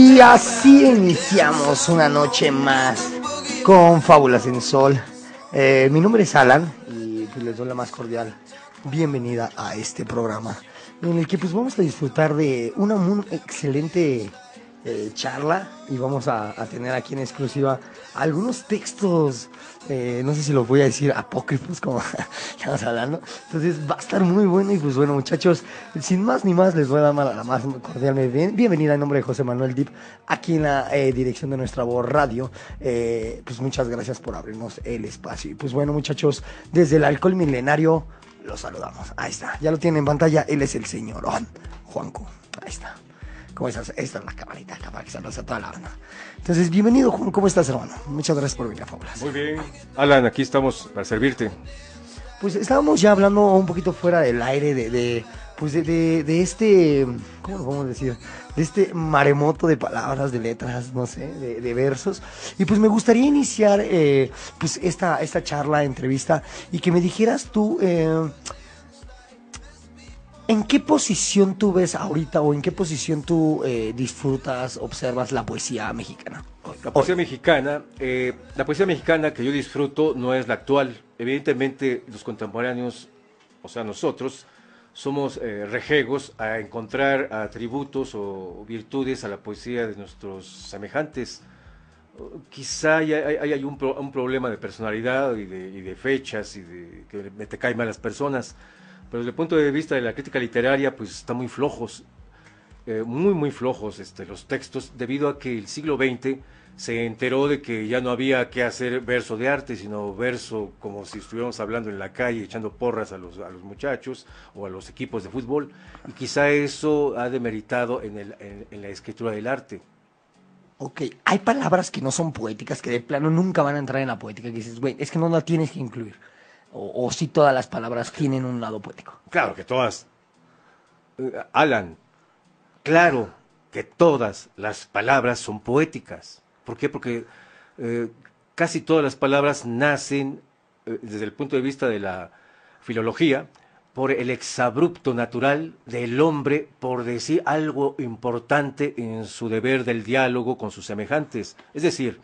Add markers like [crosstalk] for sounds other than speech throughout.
Y así iniciamos una noche más con Fábulas en Sol. Eh, mi nombre es Alan y les doy la más cordial bienvenida a este programa en el que pues vamos a disfrutar de una muy excelente eh, charla y vamos a, tener aquí en exclusiva algunos textos, eh, no sé si los voy a decir apócrifos como [laughs] estamos hablando, entonces va a estar muy bueno y pues bueno muchachos, sin más ni más les voy a dar la más cordial bienvenida en nombre de José Manuel Dip aquí en la eh, dirección de nuestra voz radio, pues muchas gracias por abrirnos el espacio y pues bueno muchachos, desde el alcohol milenario los saludamos, ahí está, ya lo tienen en pantalla, él es el señor Juanco, ahí está. Esta es la camarita la para que a toda la banda. Entonces, bienvenido, Juan. ¿Cómo estás, hermano? Muchas gracias por venir a Fablas. Muy bien. Alan, aquí estamos para servirte. Pues estábamos ya hablando un poquito fuera del aire de, pues, este, ¿cómo lo podemos decir? De este maremoto de palabras, de letras, no sé, de, versos. Y pues me gustaría iniciar eh, pues esta, esta charla, entrevista, y que me dijeras tú... Eh, ¿En qué posición tú ves ahorita o en qué posición tú eh, disfrutas, observas la poesía mexicana? la poesía mexicana, eh, la poesía mexicana que yo disfruto no es la actual. Evidentemente, los contemporáneos, o sea, nosotros, somos regegos eh, rejegos a encontrar atributos o virtudes a la poesía de nuestros semejantes. Quizá hay, un, problema de personalidad y de, y de fechas y de que te caen las personas. Pero desde el punto de vista de la crítica literaria, pues están muy flojos, eh, muy, muy flojos este, los textos, debido a que el siglo XX se enteró de que ya no había que hacer verso de arte, sino verso como si estuviéramos hablando en la calle, echando porras a los, a los muchachos o a los equipos de fútbol. Y quizá eso ha demeritado en, la escritura del arte. Ok, hay palabras que no son poéticas, que de plano nunca van a entrar en la poética, que dices, güey, es que no la tienes que incluir. O, si todas las palabras tienen un lado poético. Claro que todas. Alan, claro que todas las palabras son poéticas. ¿Por qué? Porque eh, casi todas las palabras nacen eh, desde el punto de vista de la filología por el exabrupto natural del hombre por decir algo importante en su deber del diálogo con sus semejantes. Es decir,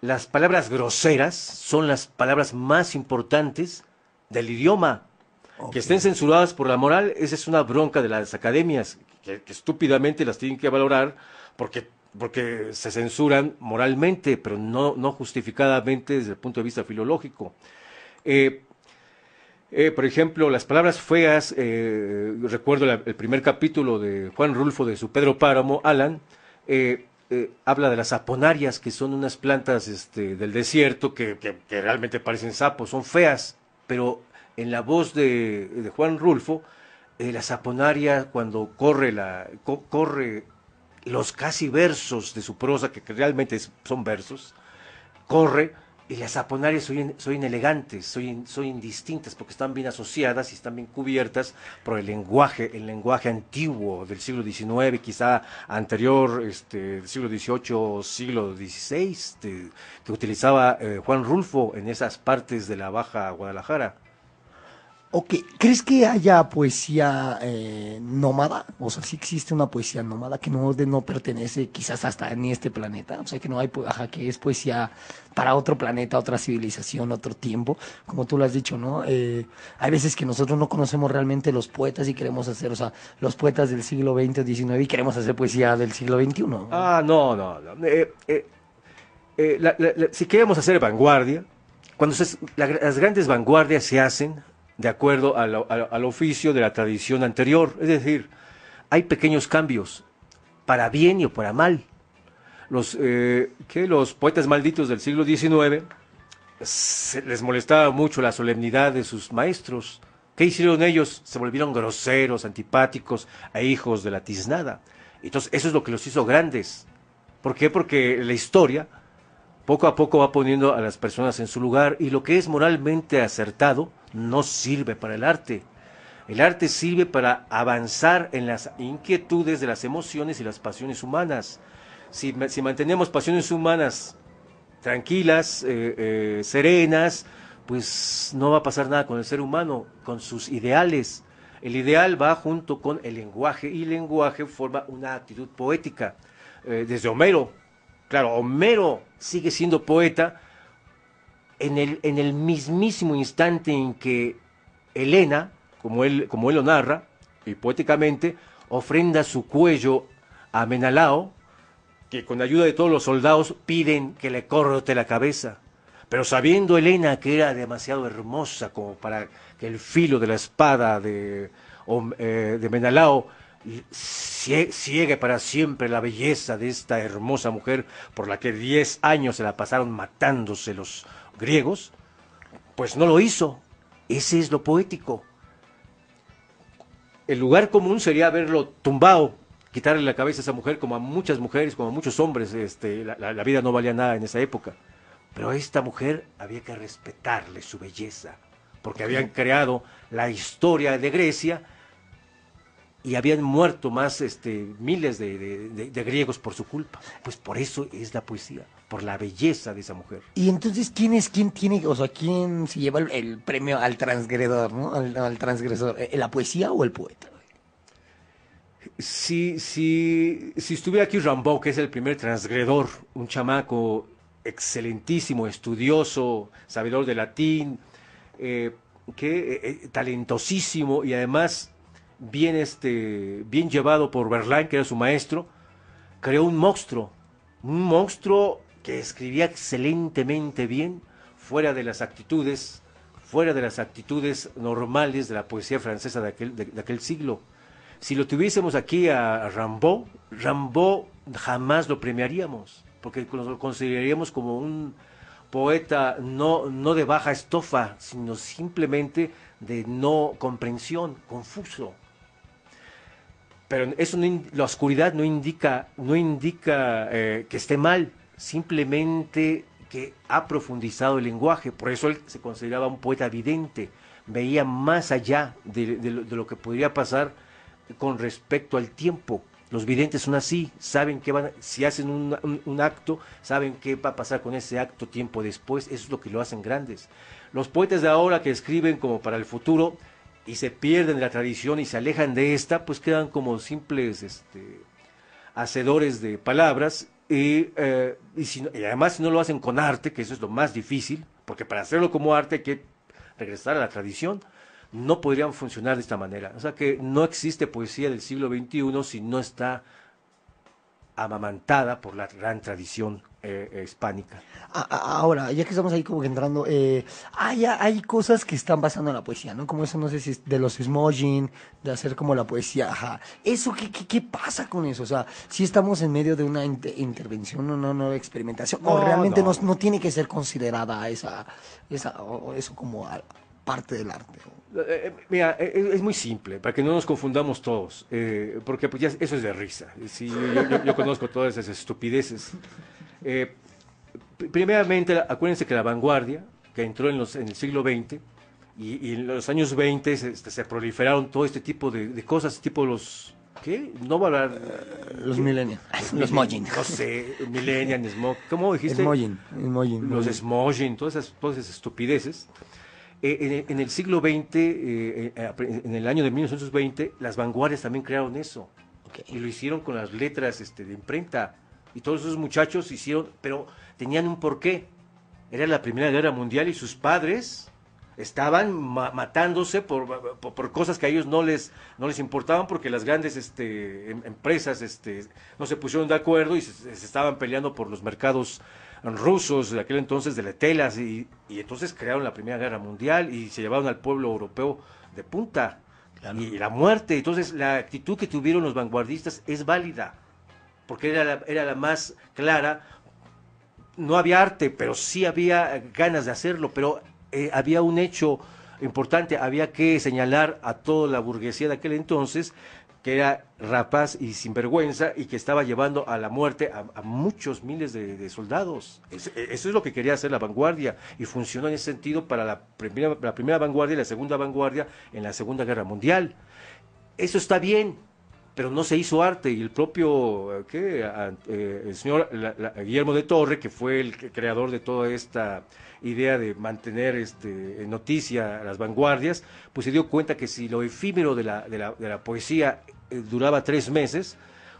las palabras groseras son las palabras más importantes del idioma. Que estén censuradas por la moral, esa es una bronca de las academias, que, estúpidamente las tienen que valorar porque, porque se censuran moralmente, pero no, no, justificadamente desde el punto de vista filológico. Eh, eh, por ejemplo, las palabras feas, eh, recuerdo el primer capítulo de Juan Rulfo de su Pedro Páramo, Alan, eh, habla de las saponarias, que son unas plantas este, del desierto que, que, realmente parecen sapos, son feas, pero en la voz de, Juan Rulfo, eh, la saponaria cuando corre, la, corre los casi versos de su prosa, que realmente son versos, corre y las zaponarias son, inelegantes, son, indistintas porque están bien asociadas y están bien cubiertas por el lenguaje, el lenguaje antiguo del siglo XIX, quizá anterior, este, siglo XVIII, siglo XVI, que utilizaba eh, Juan Rulfo en esas partes de la Baja Guadalajara. Ok, ¿crees que haya poesía eh, nómada? O sea, si existe una poesía nómada que no, pertenece quizás hasta ni este planeta. O sea, que no hay, ajá, que es poesía para otro planeta, otra civilización, otro tiempo. Como tú lo has dicho, ¿no? Eh, hay veces que nosotros no conocemos realmente los poetas y queremos hacer, o sea, los poetas del siglo XX o XIX y queremos hacer poesía del siglo XXI. Ah, no, no. Eh, si queremos hacer vanguardia, cuando las grandes vanguardias se hacen de acuerdo al oficio de la tradición anterior. Es decir, hay pequeños cambios, para bien y para mal. Los, eh, que los poetas malditos del siglo XIX les molestaba mucho la solemnidad de sus maestros. ¿Qué hicieron ellos? Se volvieron groseros, antipáticos e hijos de la tiznada. Entonces, eso es lo que los hizo grandes. ¿Por qué? Porque la historia poco a poco va poniendo a las personas en su lugar y lo que es moralmente acertado no sirve para el arte. El arte sirve para avanzar en las inquietudes de las emociones y las pasiones humanas. Si, mantenemos pasiones humanas tranquilas, eh, eh, serenas, pues no va a pasar nada con el ser humano, con sus ideales. El ideal va junto con el lenguaje y el lenguaje forma una actitud poética. Eh, desde Homero, Claro, Homero sigue siendo poeta en el, mismísimo instante en que Elena, como él, como él lo narra, y poéticamente, ofrenda su cuello a Menalao, que con ayuda de todos los soldados piden que le corte la cabeza. Pero sabiendo Elena que era demasiado hermosa como para que el filo de la espada de, eh, de Menalao ciegue para siempre la belleza de esta hermosa mujer por la que 10 años se la pasaron matándose los griegos, pues no lo hizo. Ese es lo poético. El lugar común sería haberlo tumbado, quitarle la cabeza a esa mujer, como a muchas mujeres, como a muchos hombres. Este, la, la vida no valía nada en esa época. Pero a esta mujer había que respetarle su belleza, porque habían creado la historia de Grecia y habían muerto más este, miles de, griegos por su culpa. Pues por eso es la poesía, por la belleza de esa mujer. Y entonces, ¿quién es quién tiene, o sea, quién se lleva el, premio al transgredor, ¿no? Al, transgresor, ¿eh, ¿la poesía o el poeta? Si, si, si estuviera aquí Rambo, que es el primer transgredor, un chamaco excelentísimo, estudioso, sabedor de latín, eh, que, eh, talentosísimo y además bien, este, bien llevado por Verlaine, que era su maestro, creó un monstruo, un monstruo que escribía excelentemente bien, fuera de las actitudes, fuera de las actitudes normales de la poesía francesa de aquel, siglo. Si lo tuviésemos aquí a, Rambaud, Rambaud jamás lo premiaríamos, porque lo consideraríamos como un poeta no, no de baja estofa, sino simplemente de no comprensión, confuso. Pero eso la oscuridad no indica, no indica eh, que esté mal, simplemente que ha profundizado el lenguaje. Por eso él se consideraba un poeta vidente, veía más allá de, lo, que podría pasar con respecto al tiempo. Los videntes son así, saben que van, si hacen un, un, acto, saben qué va a pasar con ese acto tiempo después, eso es lo que lo hacen grandes. Los poetas de ahora que escriben como para el futuro, y se pierden de la tradición y se alejan de esta, pues quedan como simples este, hacedores de palabras y, eh, y, y, además si no lo hacen con arte, que eso es lo más difícil, porque para hacerlo como arte hay que regresar a la tradición, no podrían funcionar de esta manera. O sea que no existe poesía del siglo XXI si no está amamantada por la gran tradición eh, hispánica. Ahora, ya que estamos ahí como que entrando, eh, ah, hay, cosas que están basando en la poesía, ¿no? Como eso, no sé si es de los smogin, de hacer como la poesía, ajá. ¿Eso qué, qué, pasa con eso? O sea, si estamos en medio de una intervención, una nueva experimentación, no, o realmente no. tiene que ser considerada esa, esa eso como parte del arte. Eh, eh, mira, eh, es muy simple, para que no nos confundamos todos, porque pues, ya eso es de risa. yo, conozco todas esas estupideces. primeramente, acuérdense que la vanguardia, que entró en, los, en el siglo XX, y, en los años 20 este, se, proliferaron todo este tipo de, cosas, tipo los... ¿Qué? No va a hablar... los millennials. [laughs] Los mojin. No sé, millennials, ¿Cómo dijiste? Los smogin, todas esas, todas esas estupideces. Eh, en, el siglo XX, eh, eh, en el año de 1920, las vanguardias también crearon eso. Y lo hicieron con las letras este, de imprenta. Y todos esos muchachos hicieron, pero tenían un porqué. Era la Primera Guerra Mundial y sus padres estaban matándose por, cosas que a ellos no les, no les importaban porque las grandes este, em, empresas este, no se pusieron de acuerdo y se estaban peleando por los mercados rusos de aquel entonces, de Letelas, y, y entonces crearon la Primera Guerra Mundial y se llevaron al pueblo europeo de punta. Y la muerte, entonces la actitud que tuvieron los vanguardistas es válida, porque era la, era la más clara. No había arte, pero sí había ganas de hacerlo, pero eh, había un hecho importante, había que señalar a toda la burguesía de aquel entonces que era rapaz y sinvergüenza y que estaba llevando a la muerte a, muchos miles de, soldados. E, eso es lo que quería hacer la vanguardia y funcionó en ese sentido para la primera, la primera vanguardia y la segunda vanguardia en la Segunda Guerra Mundial. Eso está bien, pero no se hizo arte y el propio eh, ¿qué? Ah, eh, el señor Guillermo de Torre, que fue el creador de toda esta idea de mantener este, noticia a las vanguardias, pues se dio cuenta que si lo efímero de la, de la, poesía eh, duraba tres meses,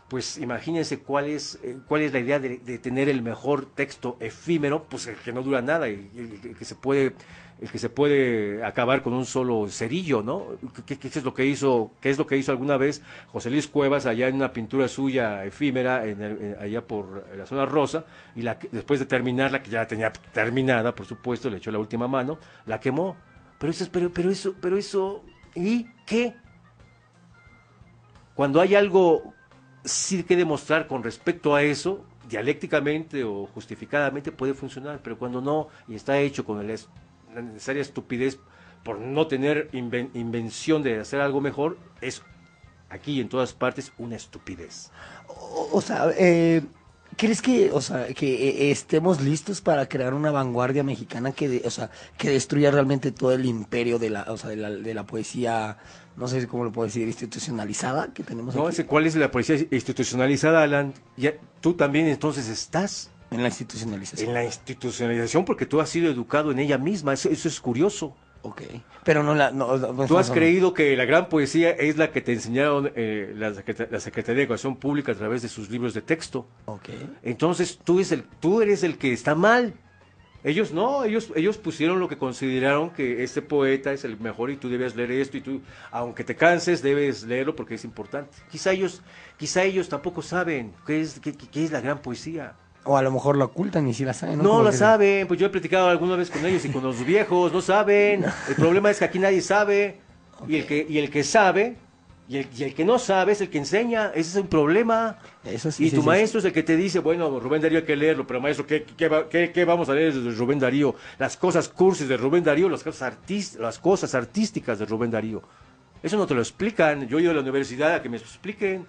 pues imagínense cuál es, eh, cuál es la idea de, tener el mejor texto efímero, pues eh, que no dura nada, y que se puede el que se puede acabar con un solo cerillo, ¿no? ¿Qué, es lo que hizo, qué es lo que hizo alguna vez José Luis Cuevas allá en una pintura suya efímera en allá por la zona rosa y la, después de terminarla que ya la tenía terminada, por supuesto, le echó la última mano, la quemó. Pero eso pero, pero eso, pero eso ¿y qué? Cuando hay algo sí que demostrar con respecto a eso, dialécticamente o justificadamente puede funcionar, pero cuando no y está hecho con el la necesaria estupidez por no tener invención de hacer algo mejor es aquí en todas partes una estupidez. O, sea, eh, ¿crees que, o sea, que eh, estemos listos para crear una vanguardia mexicana que, o sea, que destruya realmente todo el imperio de la, o sea, de la, de la poesía? No sé cómo lo puedo decir, institucionalizada que tenemos. No, sé ¿cuál es la poesía institucionalizada, Alan? Ya, tú también entonces estás en la institucionalización. En la institucionalización, porque tú has sido educado en ella misma, eso, es curioso. Ok, pero no la... tú has creído que la gran poesía es la que te enseñaron eh, la, Secretaría de Educación Pública a través de sus libros de texto. Ok. Entonces tú, es el, tú eres el que está mal. Ellos no, ellos, ellos pusieron lo que consideraron que este poeta es el mejor y tú debías leer esto y tú, aunque te canses, debes leerlo porque es importante. Quizá ellos, quizá ellos tampoco saben es, qué es la gran poesía. O a lo mejor lo ocultan y si la saben. No, la saben. Pues yo he platicado alguna vez con ellos y con los viejos. No saben. [laughs] El problema es que aquí nadie sabe. Y, el que, y el que sabe, y el, y el, que no sabe es el que enseña. Ese es un problema. y tu maestro es el que te dice, bueno, Rubén Darío hay que leerlo. Pero maestro, ¿qué, qué, qué, vamos a leer de Rubén Darío? Las cosas cursis de Rubén Darío, las cosas, las cosas artísticas de Rubén Darío. Eso no te lo explican. Yo he ido a la universidad a que me expliquen.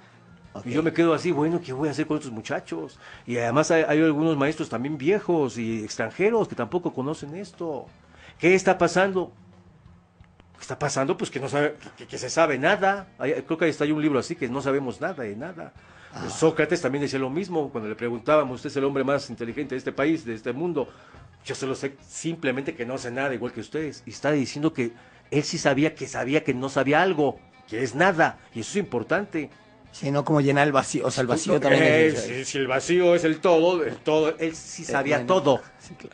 Y yo me quedo así, bueno, ¿qué voy a hacer con estos muchachos? Y además hay, algunos maestros también viejos y extranjeros que tampoco conocen esto. ¿Qué está pasando? ¿Qué está pasando? Pues que no sabe, que, se sabe nada. creo que ahí está hay un libro así que no sabemos nada de nada. Ah. Sócrates también decía lo mismo cuando le preguntábamos, usted es el hombre más inteligente de este país, de este mundo. Yo solo sé simplemente que no sé nada igual que ustedes. Y está diciendo que él sí sabía que sabía que no sabía algo, que es nada. Y eso es importante no como llenar el vacío, o sea, el vacío también. es, si, el vacío es el todo, todo él sí sabía todo,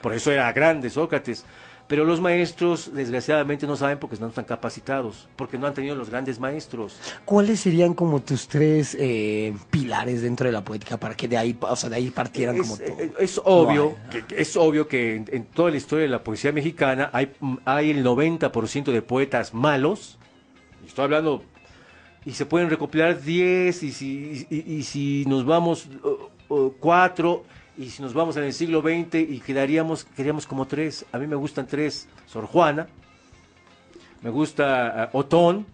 por eso era grande Sócrates. Pero los maestros, desgraciadamente, no saben porque no están capacitados, porque no han tenido los grandes maestros. ¿Cuáles serían como tus tres eh, pilares dentro de la poética para que de ahí, de ahí partieran como eh, todo? Es obvio, que, es obvio que en, toda la historia de la poesía mexicana hay, hay el 90% de poetas malos, estoy hablando y se pueden recopilar 10 y si, y, si nos vamos 4 y si nos vamos en el siglo XX y quedaríamos queríamos como tres. A mí me gustan tres, Sor Juana, me gusta ah, Otón,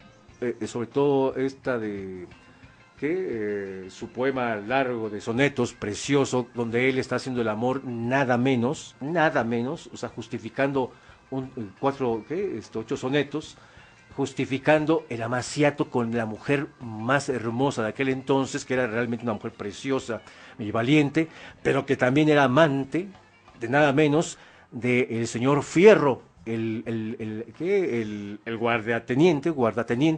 eh, eh, sobre todo esta de eh, su poema largo de sonetos, precioso, donde él está haciendo el amor nada menos, nada menos, o sea, justificando un, cuatro, ¿qué? Este, ocho sonetos justificando el amaciato con la mujer más hermosa de aquel entonces, que era realmente una mujer preciosa y valiente, pero que también era amante de nada menos del señor Fierro, el, el, el, guardateniente,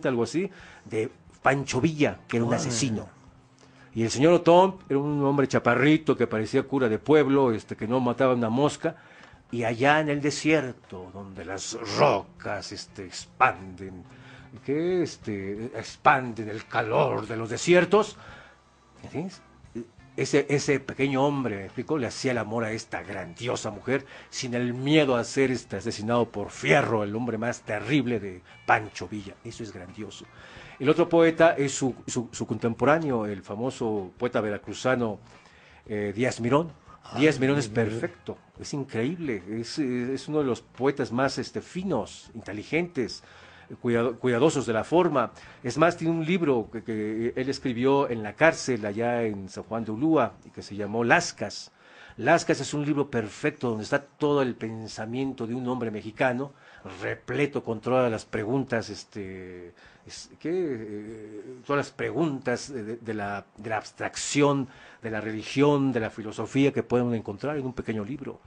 algo así, de Pancho Villa, que era un ah. asesino. Y el señor Otón era un hombre chaparrito que parecía cura de pueblo, este, que no mataba una mosca, y allá en el desierto, donde las rocas este, expanden, que este, expanden el calor de los desiertos, ese, ese pequeño hombre, ¿me le hacía el amor a esta grandiosa mujer sin el miedo a ser este asesinado por Fierro, el hombre más terrible de Pancho Villa. Eso es grandioso. El otro poeta es su, contemporáneo, el famoso poeta veracruzano eh, Díaz Mirón, Díaz Mirón es perfecto, es increíble, es, uno de los poetas más este, finos, inteligentes, cuidadosos de la forma. Es más, tiene un libro que, él escribió en la cárcel allá en San Juan de Ulúa, que se llamó Lascas. Lascas es un libro perfecto donde está todo el pensamiento de un hombre mexicano, repleto con todas las preguntas este, que eh, son todas las preguntas de, la, de, la, abstracción, de la religión, de la filosofía que podemos encontrar en un pequeño libro.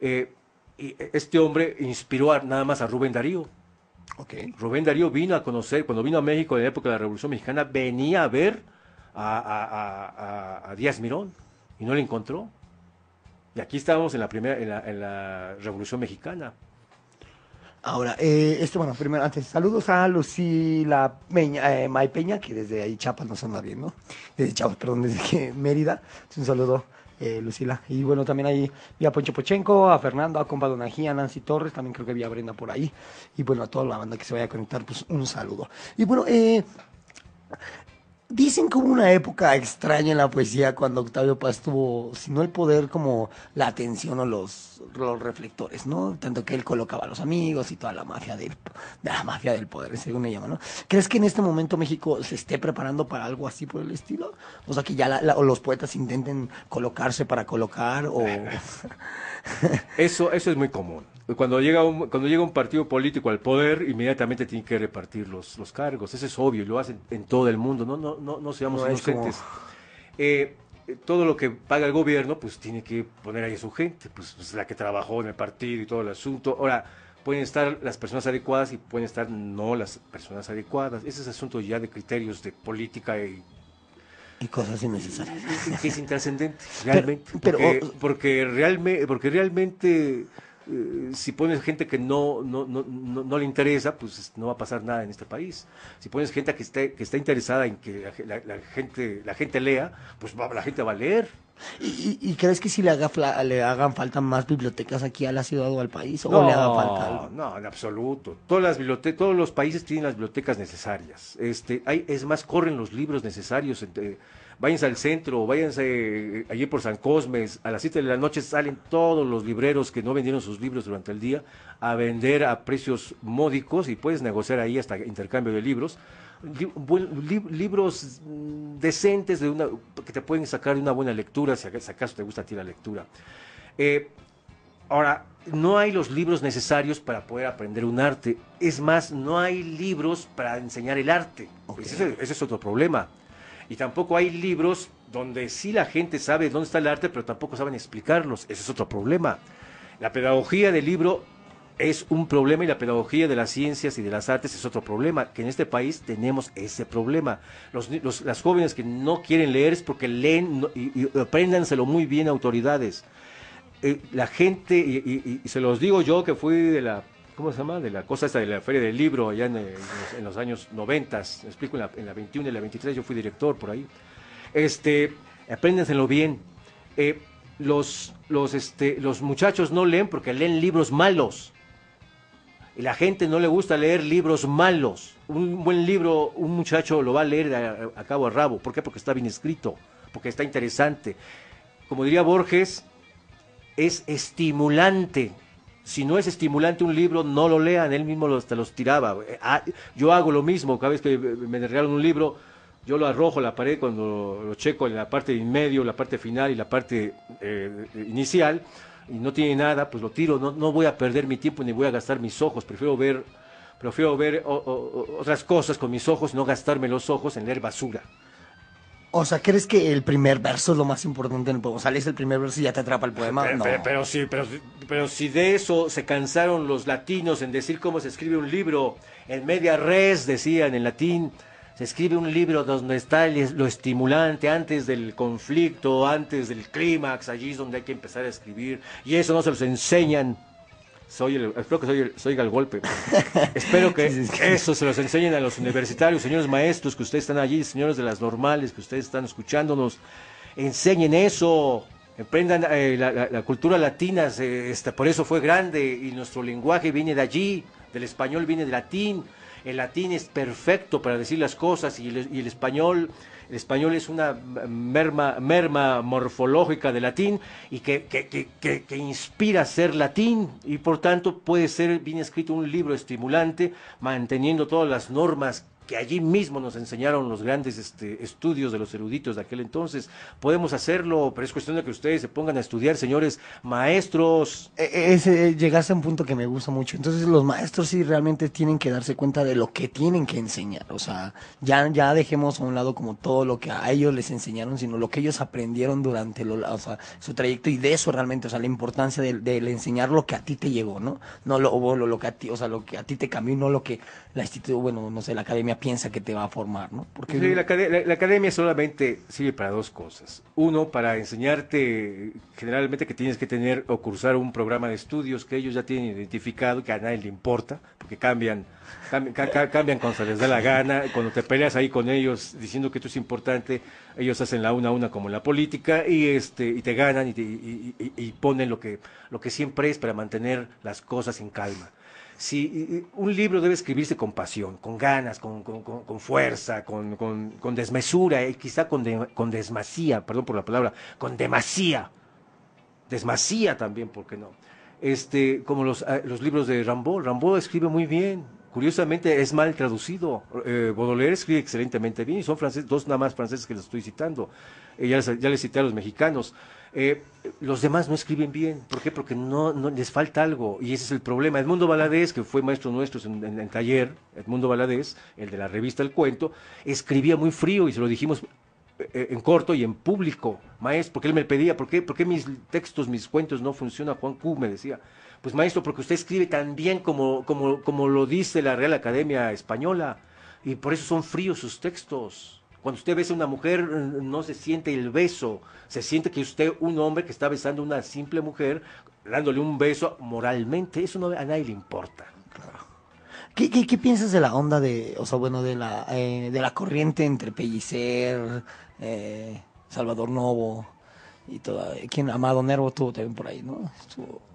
Eh, y eh, este hombre inspiró a, nada más a Rubén Darío. Okay. Rubén Darío vino a conocer, cuando vino a México en la época de la Revolución Mexicana, venía a ver a, a, a Díaz Mirón y no le encontró. Y aquí estábamos en la, primera, en la Revolución Mexicana. Ahora, eh, esto, bueno, primero, antes, saludos a Lucila Peña, eh, May Peña, que desde ahí Chapas nos anda bien, ¿no? desde Chapas, perdón, desde que [laughs] Mérida. un saludo, eh, Lucila. Y bueno, también ahí vi a Poncho Pochenco, a Fernando, a Compa Donajía, a Nancy Torres, también creo que vi a Brenda por ahí. Y bueno, a toda la banda que se vaya a conectar, pues un saludo. Y bueno, eh. Dicen que hubo una época extraña en la poesía cuando Octavio Paz tuvo, si no el poder, como la atención o los, los reflectores, ¿no? Tanto que él colocaba a los amigos y toda la mafia del, de la mafia del poder, según ella, ¿no? ¿Crees que en este momento México se esté preparando para algo así por el estilo? O sea, que ya los poetas intenten colocarse para colocar o... [laughs] Eso, eso es muy común cuando llega un, cuando llega un partido político al poder, inmediatamente tiene que repartir los, los cargos. Eso es obvio, y lo hacen en todo el mundo. No, no, no, no seamos no, inocentes. Eh, todo lo que paga el gobierno, pues tiene que poner ahí a su gente, pues, pues, la que trabajó en el partido y todo el asunto. Ahora, pueden estar las personas adecuadas y pueden estar no las personas adecuadas. Ese es asunto ya de criterios de política y y cosas innecesarias. Que es intrascendente, realmente. Pero, porque, porque realmente eh, si pones gente que no, no, no, no, le interesa, pues no va a pasar nada en este país. Si pones gente que esté, que está interesada en que la, gente, la gente lea, pues la gente va a leer. ¿Y, crees que si le, haga, le hagan falta más bibliotecas aquí a la ciudad o al país? ¿O no, le falta No, en absoluto. Todas las bibliotecas, todos los países tienen las bibliotecas necesarias. Este, hay, es más, corren los libros necesarios entre váyanse al centro, váyanse eh, allí por San Cosmes, a las 7 de la noche salen todos los libreros que no vendieron sus libros durante el día a vender a precios módicos y puedes negociar ahí hasta intercambio de libros. libros mm, decentes de una, que te pueden sacar de una buena lectura, si acaso te gusta a ti la lectura. Eh, ahora, no hay los libros necesarios para poder aprender un arte. Es más, no hay libros para enseñar el arte. ese, es otro problema. Y tampoco hay libros donde sí la gente sabe dónde está el arte, pero tampoco saben explicarlos. Ese es otro problema. La pedagogía del libro es un problema y la pedagogía de las ciencias y de las artes es otro problema, que en este país tenemos ese problema. Los, las jóvenes que no quieren leer es porque leen y, apréndanselo muy bien autoridades. Eh, la gente, y, se los digo yo que fui de la ¿cómo se llama? De la cosa esta de la Feria del Libro, allá en, los, años 90, explico, en la, 21 y la 23, yo fui director por ahí. Este, apréndanselo bien. Eh, los, los, este, los muchachos no leen porque leen libros malos. Y la gente no le gusta leer libros malos. Un buen libro, un muchacho lo va a leer a, a cabo a rabo. ¿Por qué? Porque está bien escrito, porque está interesante. Como diría Borges, es estimulante si no es estimulante un libro, no lo lean, él mismo hasta los tiraba. Eh, ah, yo hago lo mismo, cada vez que eh, me regalan un libro, yo lo arrojo a la pared cuando lo checo en la parte de medio, la parte final y la parte eh, inicial, y no tiene nada, pues lo tiro, no, voy a perder mi tiempo ni voy a gastar mis ojos, prefiero ver, prefiero ver otras cosas con mis ojos, no gastarme los ojos en leer basura. O sea, ¿crees que el primer verso es lo más importante en el poema? O el primer verso y ya te atrapa el poema. Pero, no. pero, sí, pero, pero si de eso se cansaron los latinos en decir cómo se escribe un libro, en media res decían en latín, se escribe un libro donde está lo estimulante antes del conflicto, antes del clímax, allí es donde hay que empezar a escribir, y eso no se los enseñan soy el, espero que soy el, soy el golpe. [laughs] espero que eso se los enseñen a los universitarios, señores maestros que ustedes están allí, señores de las normales que ustedes están escuchándonos, enseñen eso, emprendan eh, la, cultura latina, este, por eso fue grande y nuestro lenguaje viene de allí, del español viene del latín, el latín es perfecto para decir las cosas y el español el español es una merma, merma morfológica de latín y que, que, que, que, inspira ser latín y por tanto puede ser bien escrito un libro estimulante, manteniendo todas las normas que allí mismo nos enseñaron los grandes este, estudios de los eruditos de aquel entonces. Podemos hacerlo, pero es cuestión de que ustedes se pongan a estudiar, señores maestros. E, e, ese, eh, llegaste a un punto que me gusta mucho. Entonces los maestros sí realmente tienen que darse cuenta de lo que tienen que enseñar. O sea, ya, ya dejemos a un lado como todo lo que a ellos les enseñaron, sino lo que ellos aprendieron durante lo, su trayecto y de eso realmente, o sea, la importancia del de enseñar lo que a ti te llegó, ¿no? No lo, lo, lo, que a ti, o sea, lo que a ti te cambió, no lo que la institución, bueno, no sé, la academia piensa que te va a formar, ¿no? Porque la, academia solamente sirve para dos cosas. Uno, para enseñarte generalmente que tienes que tener o cursar un programa de estudios que ellos ya tienen identificado, que a nadie le importa, porque cambian, cambian, cambian cuando se les da la gana, cuando te peleas ahí con ellos diciendo que tú es importante, ellos hacen la una a una como en la política y este y te ganan y, ponen lo lo que siempre es para mantener las cosas en calma si un libro debe escribirse con pasión, con ganas, con, fuerza, con, con desmesura, eh, quizá con, desmasía, perdón por la palabra, con demasía, desmasía también, ¿por qué no? Este, como los, ah, los libros de Rambo, Rambo escribe muy bien, curiosamente es mal traducido. Eh, Baudelaire escribe excelentemente bien y son franceses, dos nada más franceses que les estoy citando. Eh, ya, ya, les, cité a los mexicanos. Eh, los demás no escriben bien. ¿Por qué? Porque no, les falta algo. Y ese es el problema. Edmundo Valadez, que fue maestro nuestro en, en, taller, Edmundo Valadez, el de la revista El Cuento, escribía muy frío y se lo dijimos eh, en corto y en público, maestro, porque él me pedía, ¿por qué, mis textos, mis cuentos no funcionan? Juan Q me decía, pues maestro, porque usted escribe tan bien como lo dice la Real Academia Española, y por eso son fríos sus textos. Cuando usted besa a una mujer, mm, no se siente el beso, se siente que usted, un hombre que está besando a una simple mujer, dándole un beso moralmente, eso no, a nadie le importa. ¿Qué, ¿Qué, qué, piensas de la onda de, o sea, bueno, de la, eh, de la corriente entre Pellicer, eh, Salvador Novo y toda, quien Amado Nervo tuvo también por ahí, ¿no?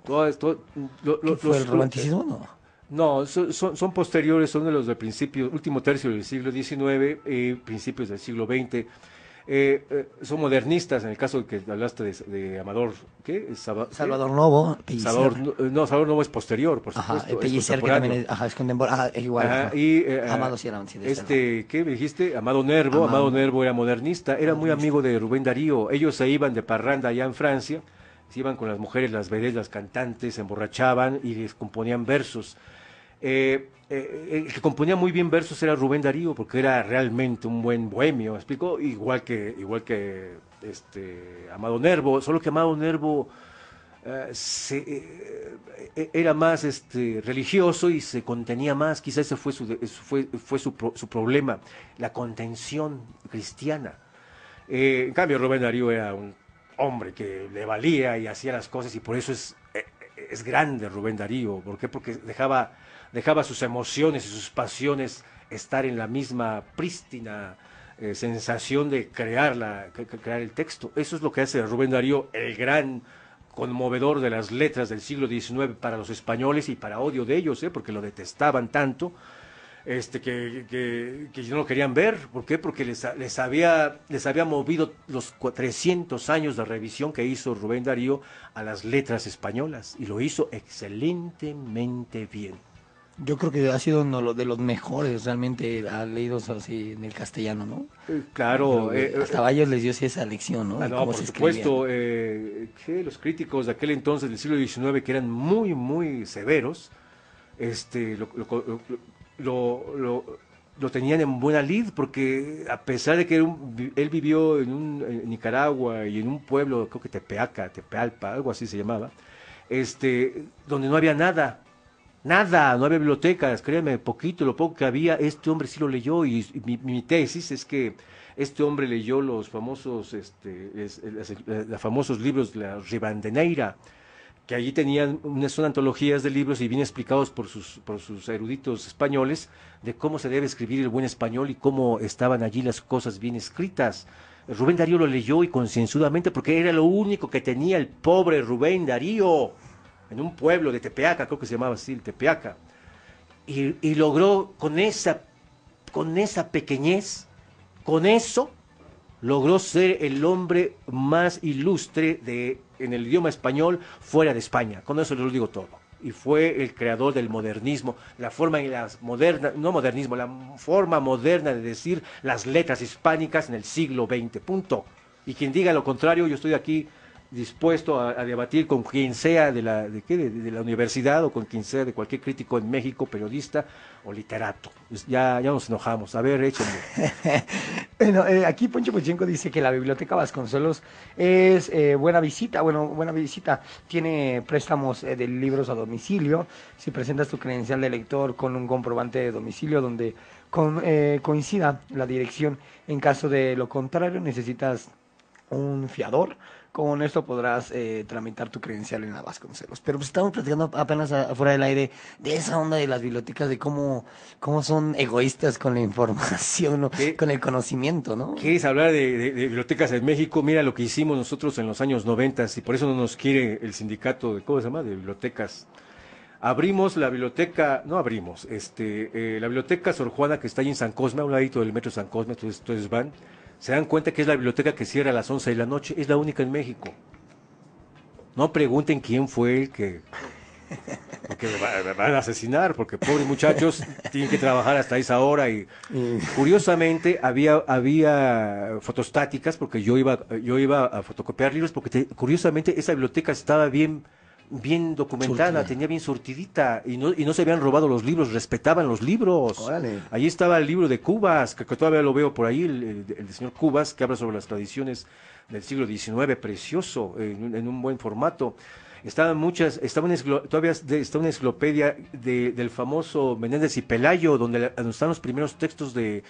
todo, esto, el romanticismo, ¿no? No, son, posteriores, son de los de principio, último tercio del siglo XIX, y principios del siglo XX. Eh, eh, son modernistas, en el caso que hablaste de, Amador, ¿qué? Salvador Novo, Salvador, eh, no, Salvador Novo es posterior, por supuesto. Pellicer también ajá, es ah, igual. Eh, ah, Amado sí Este, ¿qué me dijiste? Amado Nervo, Amado, Nervo era modernista, era muy amigo de Rubén Darío, ellos se iban de parranda allá en Francia, se iban con las mujeres, las vedettes, cantantes, se emborrachaban y les componían versos. Eh, eh, el que componía muy bien versos era Rubén Darío, porque era realmente un buen bohemio, ¿me Igual que, igual que este, Amado Nervo, solo que Amado Nervo eh, e, era más este, religioso y se contenía más, quizás ese fue, su, fue, fue su, problema, la contención cristiana. en cambio, Rubén Darío era un hombre que le valía y hacía las cosas y por eso es, e, e, es grande Rubén Darío. ¿Por qué? Porque dejaba dejaba sus emociones y sus pasiones estar en la misma prístina eh, sensación de crear, la, crear el texto. Eso es lo que hace Rubén Darío, el gran conmovedor de las letras del siglo XIX para los españoles y para odio de ellos, ¿eh? porque lo detestaban tanto, este, que, no lo querían ver. ¿Por qué? Porque les, había, les había movido los 300 años de revisión que hizo Rubén Darío a las letras españolas, y lo hizo excelentemente bien. Yo creo que ha sido uno de los mejores realmente leídos así en el castellano, ¿no? Claro. Eh, eh, hasta eh, les dio esa lección, ¿no? Ah, no por supuesto. que eh, los críticos de aquel entonces, del siglo XIX, que eran muy, muy severos, este, lo, lo, lo, tenían en buena lid, porque a pesar de que él, vivió en, un, Nicaragua y en un pueblo, creo que Tepeaca, Tepealpa, algo así se llamaba, este, donde no había nada, Nada, no había bibliotecas, créanme, poquito, lo poco que había, este hombre sí lo leyó y, mi, tesis es que este hombre leyó los famosos, este, eh, los famosos libros de la Ribandeneira, que allí tenían, son antologías de libros y bien explicados por sus, por sus eruditos españoles de cómo se debe escribir el buen español y cómo estaban allí las cosas bien escritas. Rubén Darío lo leyó y concienzudamente porque era lo único que tenía el pobre Rubén Darío en un pueblo de Tepeaca, creo que se llamaba así, Tepeaca, y, logró con esa, con esa pequeñez, con eso, logró ser el hombre más ilustre de, en el idioma español fuera de España. Con eso lo digo todo. Y fue el creador del modernismo, la forma en las modernas, no modernismo, la forma moderna de decir las letras hispánicas en el siglo XX, punto. Y quien diga lo contrario, yo estoy aquí dispuesto a, debatir con quien sea de la, de, qué, de, la universidad o con quien sea de cualquier crítico en México, periodista o literato. ya, ya nos enojamos. A ver, échenme. [laughs] bueno, eh, aquí Poncho Puchenco dice que la Biblioteca Vasconcelos es eh, buena visita. Bueno, buena visita. Tiene préstamos eh, de libros a domicilio. Si presentas tu credencial de lector con un comprobante de domicilio donde coincida la dirección, en caso de lo contrario necesitas un fiador con esto podrás eh, tramitar tu credencial en la Vasconcelos. Pero pues, estamos platicando apenas afuera del aire de esa onda de las bibliotecas, de cómo, cómo son egoístas con la información, ¿no? con el conocimiento, ¿no? ¿Quieres hablar de, bibliotecas en México? Mira lo que hicimos nosotros en los años 90 y por eso no nos quiere el sindicato de, ¿cómo se llama? De bibliotecas. Abrimos la biblioteca, no abrimos, este, eh, la biblioteca Sor Juana que está ahí en San Cosme, a un ladito del metro San Cosme, entonces van se dan cuenta que es la biblioteca que cierra a las 11 de la noche, es la única en México. No pregunten quién fue el que... me van a asesinar, porque pobres muchachos [laughs] tienen que trabajar hasta esa hora. Y curiosamente había, había fotostáticas, porque yo iba, yo iba a fotocopiar libros, porque curiosamente esa biblioteca estaba bien, bien documentada, tenía bien surtidita y no, y no se habían robado los libros, respetaban los libros. Allí estaba el libro de Cubas, que, todavía lo veo por ahí, el, señor Cubas, que habla sobre las tradiciones del siglo XIX, precioso, en, un buen formato. Estaban muchas, estaba todavía está una enciclopedia del famoso Menéndez y Pelayo, donde están los primeros textos de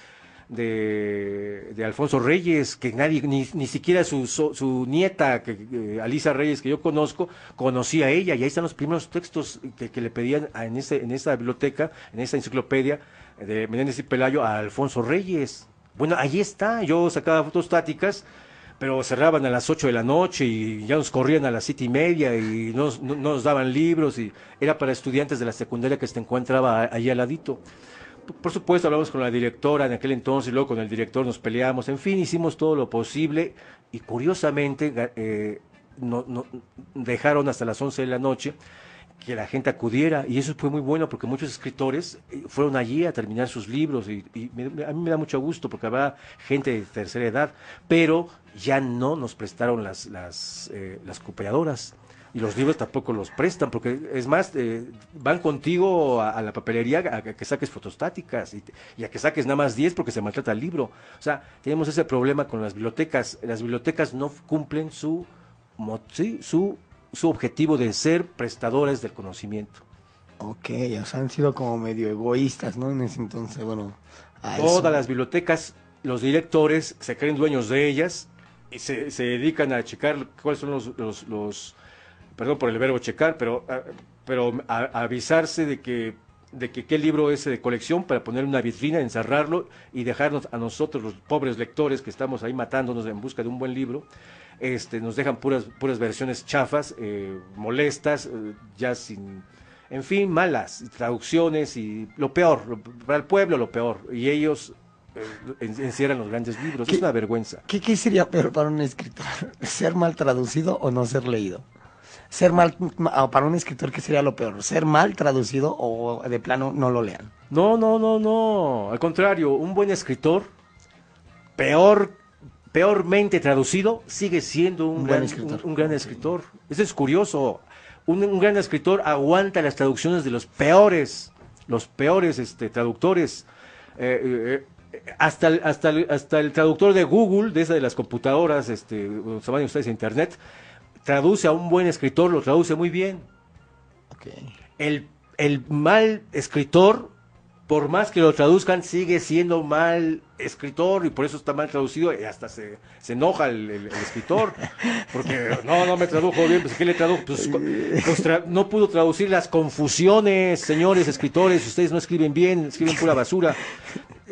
de, Alfonso Reyes, que nadie, ni, ni siquiera su, nieta, que, Alisa Reyes, que yo conozco, conocía a ella, y ahí están los primeros textos que, le pedían en, ese, en esa biblioteca, en esa enciclopedia de Menéndez y Pelayo a Alfonso Reyes. Bueno, ahí está, yo sacaba fotos tácticas pero cerraban a las 8 de la noche y ya nos corrían a las siete y media y nos, no, nos daban libros y era para estudiantes de la secundaria que se encontraba ahí al ladito por supuesto, hablamos con la directora en aquel entonces, luego con el director nos peleamos, en fin, hicimos todo lo posible y curiosamente eh, no, dejaron hasta las 11 de la noche que la gente acudiera y eso fue muy bueno porque muchos escritores eh, fueron allí a terminar sus libros y, a mí me da mucho gusto porque había gente de tercera edad, pero ya no nos prestaron las, las, eh, las y los libros tampoco los prestan, porque es más, eh, van contigo a, la papelería a, que saques fotostáticas y, a que saques nada más 10 porque se maltrata el libro. O sea, tenemos ese problema con las bibliotecas. Las bibliotecas no cumplen su, su, objetivo de ser prestadores del conocimiento. Ok, o sea, han sido como medio egoístas, ¿no? En ese entonces, bueno. Todas las bibliotecas, los directores se creen dueños de ellas y se, dedican a checar cuáles son los perdón por el verbo checar, pero, ah, pero avisarse de que de que qué libro es de colección para poner una vitrina, encerrarlo y dejarnos a nosotros, los pobres lectores que estamos ahí matándonos en busca de un buen libro, este, nos dejan puras, puras versiones chafas, eh, molestas, eh, ya sin, en fin, malas, traducciones y lo peor, para el pueblo lo peor, y ellos eh, encierran los grandes libros, es una vergüenza. ¿qué, ¿Qué sería peor para un escritor? [laughs] ¿Ser mal traducido o no ser leído? ser mal, para un escritor, ¿qué sería lo peor? ¿Ser mal traducido o de plano no lo lean? No, no, no, no. Al contrario, un buen escritor, peor, peormente traducido, sigue siendo un, gran, escritor. Un, gran escritor. Eso es curioso. Un, gran escritor aguanta las traducciones de los peores, los peores este, traductores. Eh, eh, hasta, el, traductor de Google, de esa de las computadoras, este, se ustedes a Internet, traduce a un buen escritor, lo traduce muy bien. El, mal escritor, por más que lo traduzcan, sigue siendo mal escritor y por eso está mal traducido y hasta se, enoja el, escritor [laughs] porque no, no me tradujo bien, pues ¿qué le tradujo? Pues, pues, no pudo traducir las confusiones, señores escritores, ustedes no escriben bien, escriben pura basura.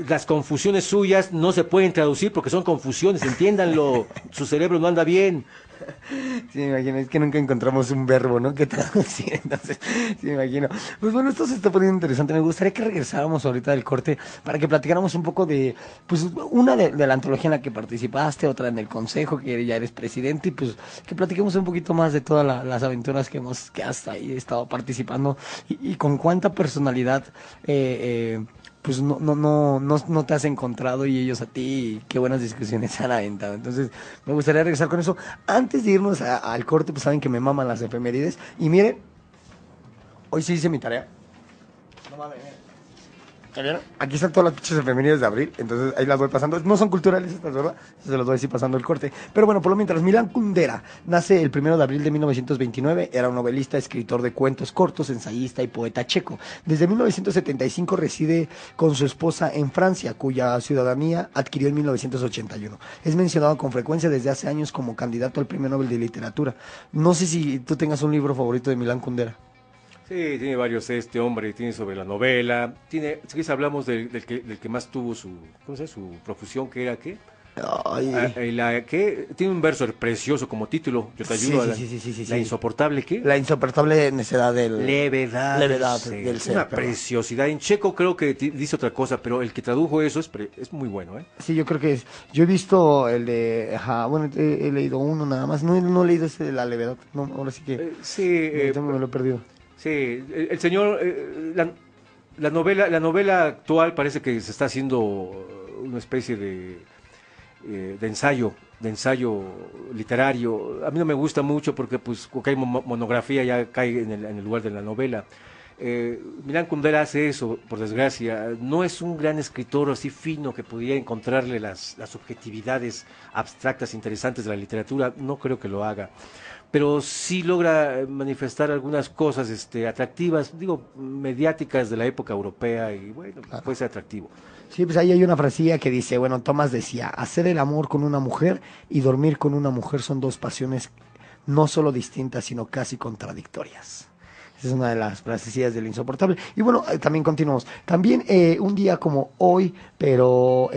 Las confusiones suyas no se pueden traducir porque son confusiones, entiéndanlo, su cerebro no anda bien. [laughs] sí, me imagino, es que nunca encontramos un verbo, ¿no? Que traducir, [laughs] entonces, sí, me imagino. Pues bueno, esto se está poniendo interesante. Me gustaría que regresáramos ahorita del corte para que platicáramos un poco de, pues, una de, la antología en la que participaste, otra en el consejo, que ya eres presidente, y pues que platiquemos un poquito más de todas las aventuras que hemos, que hasta ahí he estado participando y, con cuánta personalidad, eh, eh pues no, no, no, no, te has encontrado y ellos a ti, qué buenas discusiones [laughs] han aventado. Entonces, me gustaría regresar con eso. Antes de irnos al corte, pues saben que me maman las efemérides. Y miren, hoy sí hice mi tarea. No mames, Aquí están todas las pichas femeninas de abril, entonces ahí las voy pasando. No son culturales estas, ¿verdad? Se las voy decir pasando el corte. Pero bueno, por lo mientras, Milán Kundera nace el primero de abril de 1929. Era un novelista, escritor de cuentos cortos, ensayista y poeta checo. Desde 1975 reside con su esposa en Francia, cuya ciudadanía adquirió en 1981. Es mencionado con frecuencia desde hace años como candidato al premio Nobel de Literatura. No sé si tú tengas un libro favorito de Milán Kundera. Sí, tiene varios este hombre, tiene sobre la novela, tiene, si hablamos del, que, más tuvo su, ¿cómo se su profusión, que era qué? Ah, eh, la, que tiene un verso precioso como título, yo te ayudo la, insoportable qué? La insoportable necedad del levedad, levedad una preciosidad. En checo creo que dice otra cosa, pero el que tradujo eso es, muy bueno, ¿eh? Sí, yo creo que es. Yo he visto el de, bueno, he, leído uno nada más, no, he leído ese de la levedad, ahora sí que eh, sí, me eh, lo he perdido. Sí, el, señor, eh, la, novela, la novela actual parece que se está haciendo una especie de, eh, ensayo, de ensayo literario. A mí no me gusta mucho porque pues hay monografía ya cae en el, lugar de la novela. Eh, Milán Kundera hace eso, por desgracia. No es un gran escritor así fino que pudiera encontrarle las, las abstractas interesantes de la literatura. No creo que lo haga pero sí logra eh, manifestar algunas cosas este, atractivas, digo, mediáticas de la época europea y bueno, pues puede ser atractivo. Sí, pues ahí hay una frasilla que dice, bueno, Tomás decía, hacer el amor con una mujer y dormir con una mujer son dos pasiones no solo distintas, sino casi contradictorias. Esa es una de las frasecillas del insoportable. Y bueno, eh, también continuamos. También eh, un día como hoy, pero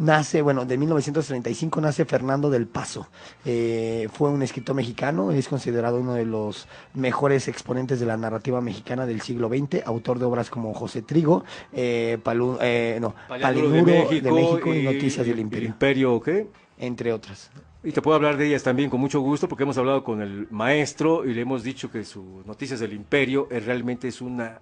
nace, bueno, de 1935 nace Fernando del Paso. Eh, fue un escritor mexicano, es considerado uno de los mejores exponentes de la narrativa mexicana del siglo XX, autor de obras como José Trigo, eh, eh de México, y, Noticias del Imperio. ¿Imperio qué? Entre otras. Y te puedo hablar de ellas también con mucho gusto porque hemos hablado con el maestro y le hemos dicho que su Noticias del Imperio realmente es una,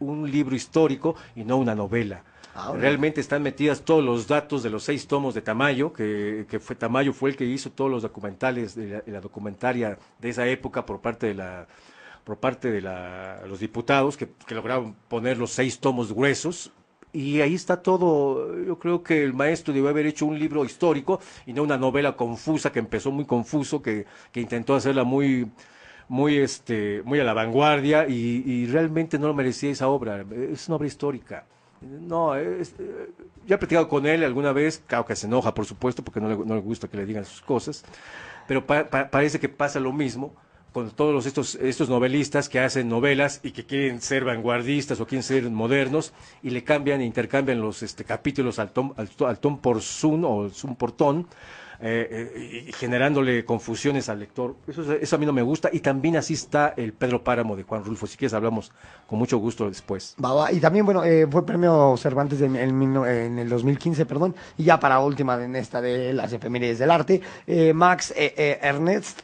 un libro histórico y no una novela. Ah, realmente están metidas todos los datos de los seis tomos de Tamayo, que, fue Tamayo fue el que hizo todos los documentales, de la, documentaria de esa época por parte de la por parte de los diputados que, lograron poner los seis tomos gruesos y ahí está todo. Yo creo que el maestro debió haber hecho un libro histórico y no una novela confusa que empezó muy confuso, que, intentó hacerla muy muy este muy a la vanguardia y, y realmente no lo merecía esa obra es una obra histórica no, eh, yo he platicado con él alguna vez, claro que se enoja, por supuesto, porque no le, gusta que le digan sus cosas, pero parece que pasa lo mismo con todos estos, estos novelistas que hacen novelas y que quieren ser vanguardistas o quieren ser modernos y le cambian, e intercambian los este, capítulos al tom, al, por sun o sun por ton, eh, eh, generándole confusiones al lector. Eso, a mí no me gusta. Y también así está el Pedro Páramo de Juan Rulfo. Si quieres, hablamos con mucho gusto después. Y también, bueno, eh, fue premio Cervantes en, el 2015, perdón. Y ya para última, en esta de las efemérides del arte, Max Ernest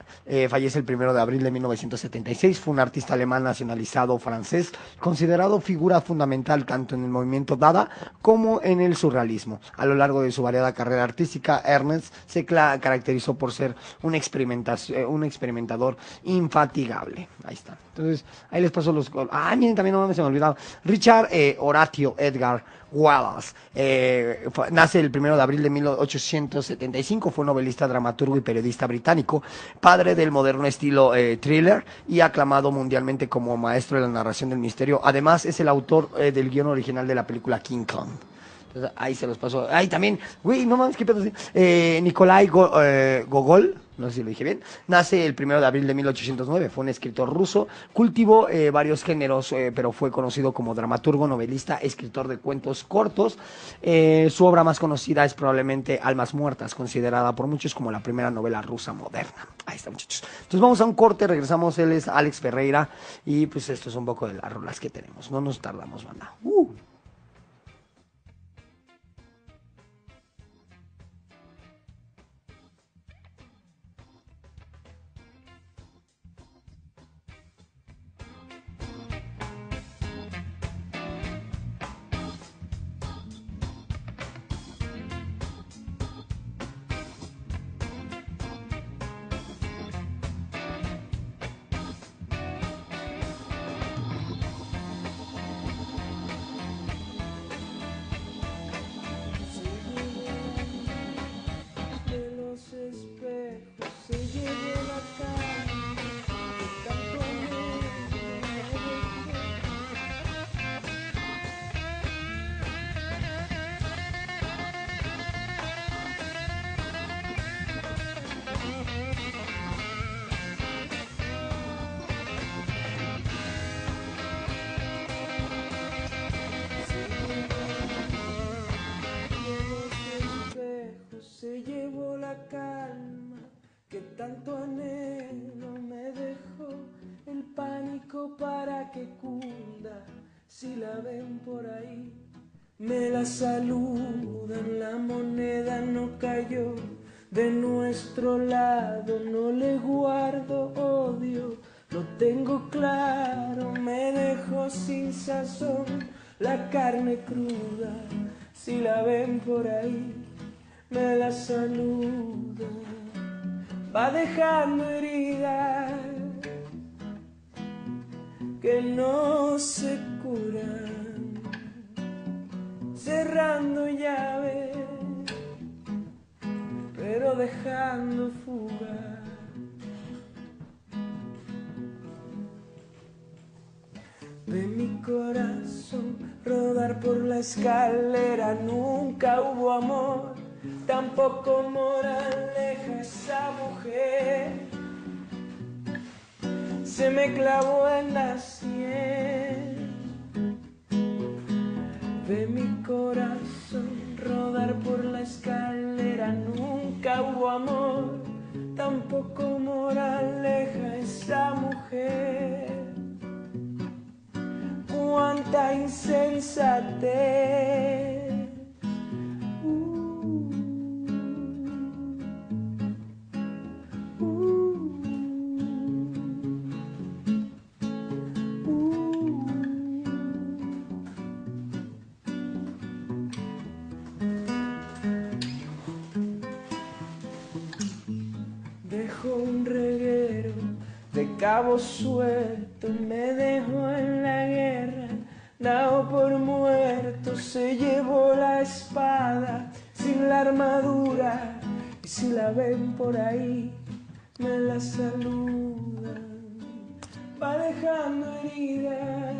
fallece el primero de abril de 1976. Fue un artista alemán nacionalizado francés, considerado figura fundamental tanto en el movimiento Dada como en el surrealismo. A lo largo de su variada carrera artística, Ernest se caracterizó por ser un, eh, un experimentador infatigable. Ahí está. Entonces, ahí les paso los... Ah, miren, también no me se me olvidaba. Richard eh, Horatio Edgar Wallace. Eh, nace el primero de abril de 1875, fue novelista, dramaturgo y periodista británico, padre del moderno estilo thriller y aclamado mundialmente como maestro de la narración del misterio. Además, es el autor del guión original de la película King Kong ahí se los pasó. Ahí también, Uy, no mames, qué pedo. Eh, Nicolai eh, Gogol, no sé si lo dije bien, nace el primero de abril de 1809. Fue un escritor ruso, cultivó eh, varios géneros, pero fue conocido como dramaturgo, novelista, escritor de cuentos cortos. su obra más conocida es probablemente Almas Muertas, considerada por muchos como la primera novela rusa moderna. Ahí está, muchachos. Entonces, vamos a un corte, regresamos. Él es Alex Ferreira, y pues esto es un poco de las rolas que tenemos. No nos tardamos, banda. Uh. que tanto anhelo me dejó el pánico para que cunda. Si la ven por ahí, me la saludan, la moneda no cayó. De nuestro lado no le guardo odio, lo tengo claro, me dejó sin sazón la carne cruda. Si la ven por ahí, me la saludan va dejando heridas que no se curan, cerrando llaves, pero dejando fuga. De mi corazón rodar por la escalera, nunca hubo amor tampoco moraleja esa mujer. Se me clavó en la sien Ve mi corazón rodar por la escalera. Nunca hubo amor, tampoco moraleja esa mujer. Cuánta insensatez. un reguero de cabo suelto, me dejó en la guerra, dado por muerto, se llevó la espada sin la armadura, y si la ven por ahí, me la saludan, va dejando heridas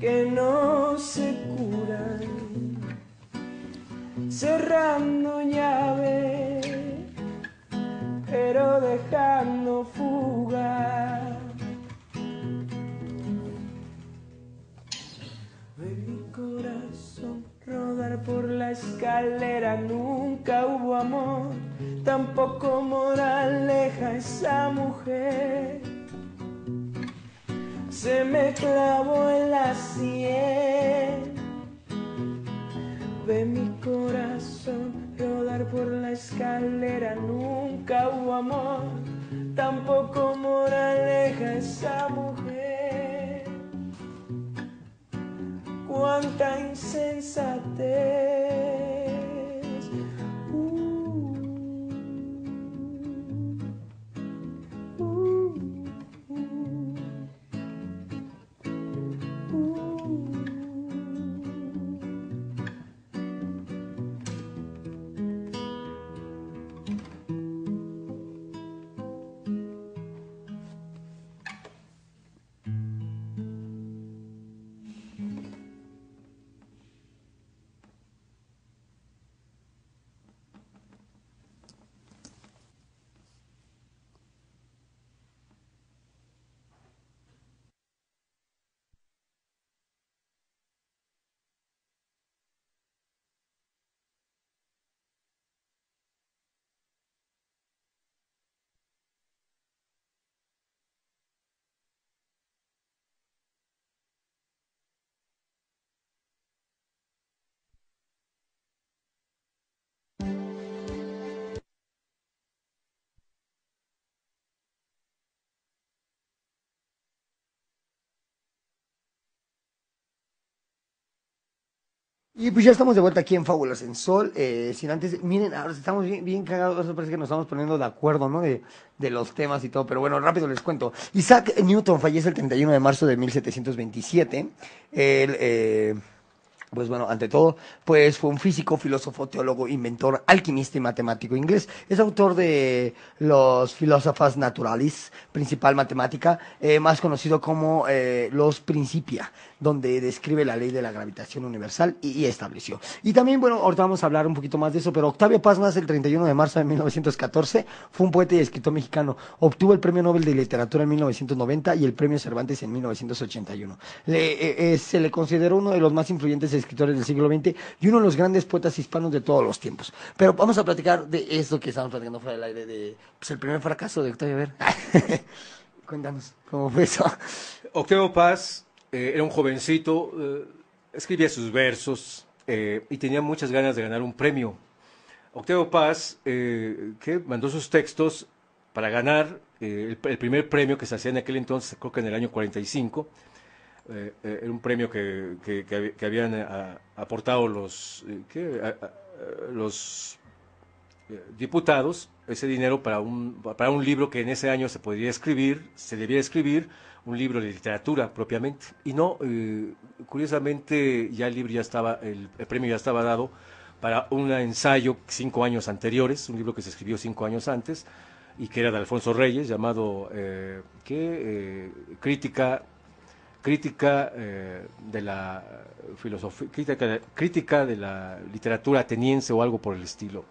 que no se curan, cerrando llaves dejando fuga Ve mi corazón rodar por la escalera, nunca hubo amor, tampoco moraleja esa mujer. Se me clavó en la sien. Ve mi corazón rodar por la escalera, nunca nunca amor, tampoco moraleja esa mujer. Cuánta insensatez. Y pues ya estamos de vuelta aquí en Fábulas en Sol. Eh, sin antes, miren, ahora estamos bien, bien cagados. parece que nos estamos poniendo de acuerdo, ¿no? De, los temas y todo. Pero bueno, rápido les cuento. Isaac Newton fallece el 31 de marzo de 1727. Él, eh, pues bueno, ante todo, pues fue un físico, filósofo, teólogo, inventor, alquimista y matemático inglés. Es autor de Los Philosophas Naturalis, principal matemática, eh, más conocido como Los Principia donde describe la ley de la gravitación universal y, estableció. Y también, bueno, ahorita vamos a hablar un poquito más de eso, pero Octavio Paz Más, el 31 de marzo de 1914, fue un poeta y escritor mexicano, obtuvo el Premio Nobel de Literatura en 1990 y el Premio Cervantes en 1981. Le, e, e, se le consideró uno de los más influyentes escritores del siglo XX y uno de los grandes poetas hispanos de todos los tiempos. Pero vamos a platicar de esto que estamos platicando fuera del aire, de pues, el primer fracaso de Octavio Ver. [laughs] Cuéntanos cómo fue eso. Octavio Paz eh, era un jovencito, eh, escribía sus versos eh, y tenía muchas ganas de ganar un premio. Octavio Paz, que mandó sus textos para ganar el, primer premio que se hacía en aquel entonces, creo que en el año 45, era un premio que, habían aportado los, diputados, ese dinero para un, para un libro que en ese año se podría escribir, se debía escribir, un libro de literatura propiamente. Y no, eh, curiosamente ya el libro ya estaba, el, premio ya estaba dado para un ensayo cinco años anteriores, un libro que se escribió cinco años antes y que era de Alfonso Reyes, llamado eh, ¿qué? Eh, crítica crítica de la filosofía, crítica, crítica de la literatura ateniense o algo por el estilo.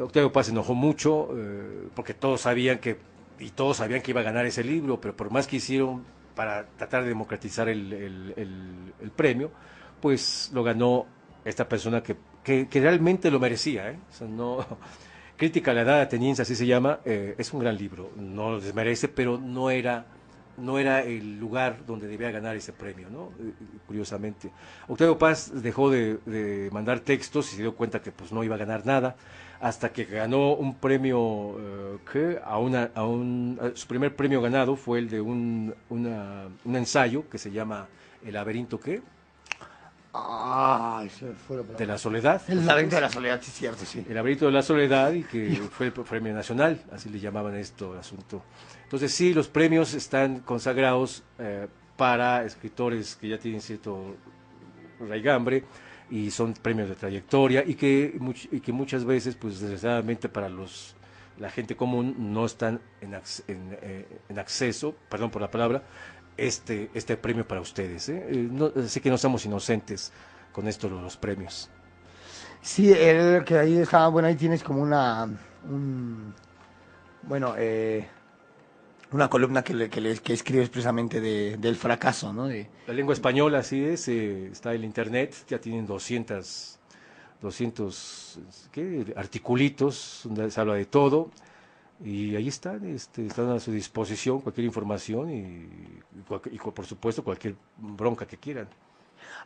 Octavio Paz se enojó mucho porque todos sabían que y todos sabían que iba a ganar ese libro, pero por más que hicieron para tratar de democratizar el, premio, pues lo ganó esta persona que, que, realmente lo merecía. ¿eh? no, [laughs] Crítica a la edad ateniense, así se llama, eh, es un gran libro, no lo desmerece, pero no era, no era el lugar donde debía ganar ese premio, ¿no? Eh, curiosamente. Octavio Paz dejó de, de mandar textos y se dio cuenta que pues, no iba a ganar nada hasta que ganó un premio eh, que a, su primer premio ganado fue el de un, ensayo que se llama El laberinto que de la soledad. El laberinto de la soledad, sí, cierto, sí. El laberinto de la soledad y que fue el premio nacional, así le llamaban esto, el asunto. Entonces sí, los premios están consagrados eh, para escritores que ya tienen cierto raigambre y son premios de trayectoria y que, y que muchas veces, pues desgraciadamente para los la gente común no están en, eh, en, acceso, perdón por la palabra, este, este premio para ustedes. así ¿eh? Eh, que no somos inocentes con estos los, premios. Sí, el que ahí estaba bueno, ahí tienes como una, bueno, eh, una columna que, escribe expresamente de, del fracaso. ¿no? la lengua española, así es, eh, está el Internet, ya tienen 200, 200 articulitos, donde se habla de todo. Y ahí están, este, están a su disposición cualquier información y, por supuesto cualquier bronca que quieran.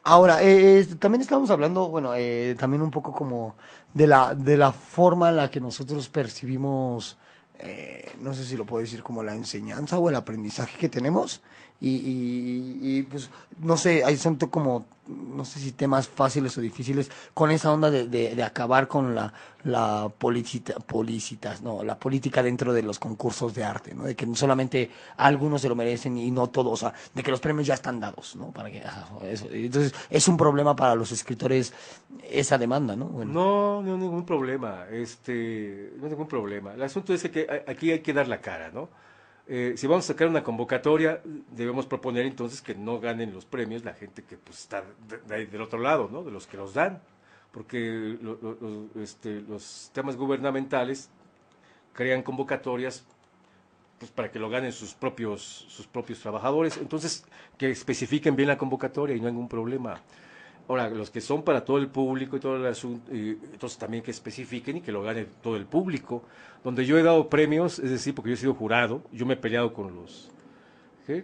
Ahora, eh, también estamos hablando, bueno, eh, también un poco como de la, de la forma en la que nosotros percibimos eh, no sé si lo puedo decir como la enseñanza o el aprendizaje que tenemos y, y, pues no sé, hay siento como, no sé si temas fáciles o difíciles, con esa onda de, de, acabar con la, la no, la política dentro de los concursos de arte, ¿no? De que solamente algunos se lo merecen y no todos, o sea, de que los premios ya están dados, ¿no? Para que, ah, eso. Entonces, es un problema para los escritores esa demanda, ¿no? No, no, ningún problema, este, no ningún problema. El asunto es que aquí hay que dar la cara, ¿no? Eh, si vamos a sacar una convocatoria, debemos proponer entonces que no ganen los premios la gente que pues, está del otro lado, ¿no? de los que los dan, porque este, los temas gubernamentales crean convocatorias pues, para que lo ganen sus propios, sus propios trabajadores. Entonces, que especifiquen bien la convocatoria y no hay ningún problema. Ahora, los que son para todo el público y todo el asunto, entonces también que especifiquen y que lo gane todo el público. Donde yo he dado premios, es decir, porque yo he sido jurado, yo me he peleado con los,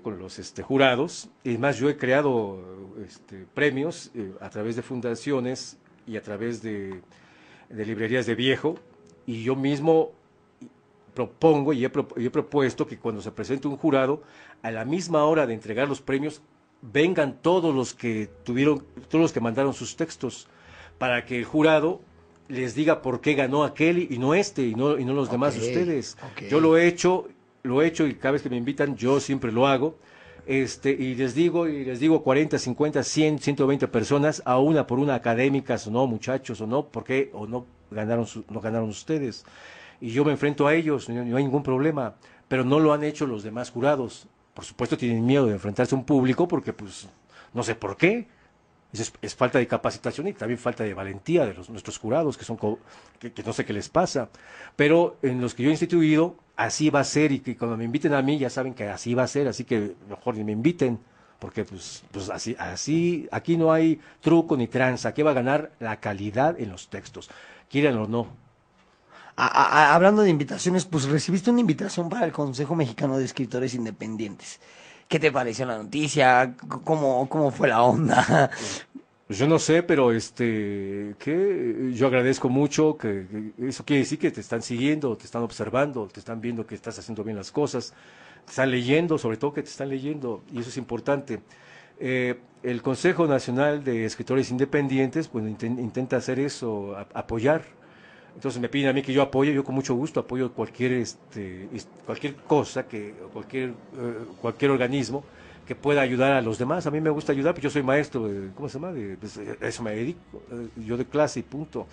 con los este, jurados, y además yo he creado este, premios eh, a través de fundaciones y a través de, librerías de viejo, y yo mismo propongo y he propuesto que cuando se presente un jurado, a la misma hora de entregar los premios, vengan todos los que tuvieron, todos los que mandaron sus textos, para que el jurado les diga por qué ganó aquel y no este y no, y no los demás ustedes. Yo lo he hecho, lo he hecho y cada vez que me invitan yo siempre lo hago. Este, y les digo, y les digo 40, 50, 100, 120 personas, a una por una académicas o no, muchachos o no, porque o no ganaron, no ganaron ustedes. Y yo me enfrento a ellos, no hay ningún problema, pero no lo han hecho los demás jurados por supuesto tienen miedo de enfrentarse a un público porque pues no sé por qué. Es, falta de capacitación y también falta de valentía de los, nuestros jurados, que son que, no sé qué les pasa. Pero en los que yo he instituido, así va a ser y que cuando me inviten a mí ya saben que así va a ser, así que mejor ni me inviten porque pues, pues así, así, aquí no hay truco ni tranza, aquí va a ganar la calidad en los textos, quieran o no hablando de invitaciones, pues recibiste una invitación para el Consejo Mexicano de Escritores Independientes. ¿Qué te pareció la noticia? ¿Cómo, cómo fue la onda? Pues, yo no sé, pero este, que yo agradezco mucho que, eso quiere decir que te están siguiendo, te están observando, te están viendo que estás haciendo bien las cosas, te están leyendo, sobre todo que te están leyendo y eso es importante. Eh, el Consejo Nacional de Escritores Independientes, pues intenta hacer eso, apoyar entonces me piden a mí que yo apoye, yo con mucho gusto apoyo cualquier, este, cualquier cosa, que, cualquier, eh, cualquier organismo que pueda ayudar a los demás. A mí me gusta ayudar, pues yo soy maestro, ¿cómo se llama? Pues, eh, eso me dedico, eh, yo de clase y punto.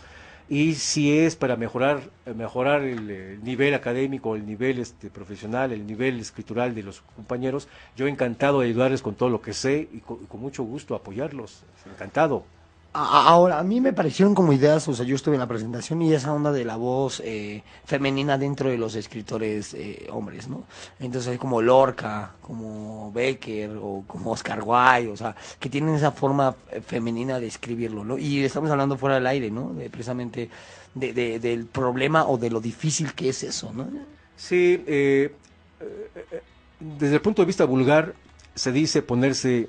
Y si es para mejorar, mejorar el, nivel académico, el nivel este, profesional, el nivel escritural de los compañeros, yo encantado de ayudarles con todo lo que sé y con mucho gusto apoyarlos, encantado. Ahora, a mí me parecieron como ideas, o sea, yo estuve en la presentación y esa onda de la voz eh, femenina dentro de los escritores eh, hombres, ¿no? Entonces hay como Lorca, como Becker o como Oscar Wilde, o sea, que tienen esa forma eh, femenina de escribirlo, ¿no? Y estamos hablando fuera del aire, ¿no? precisamente del problema o de lo difícil que es eso, ¿no? Sí, desde el punto de vista vulgar se dice ponerse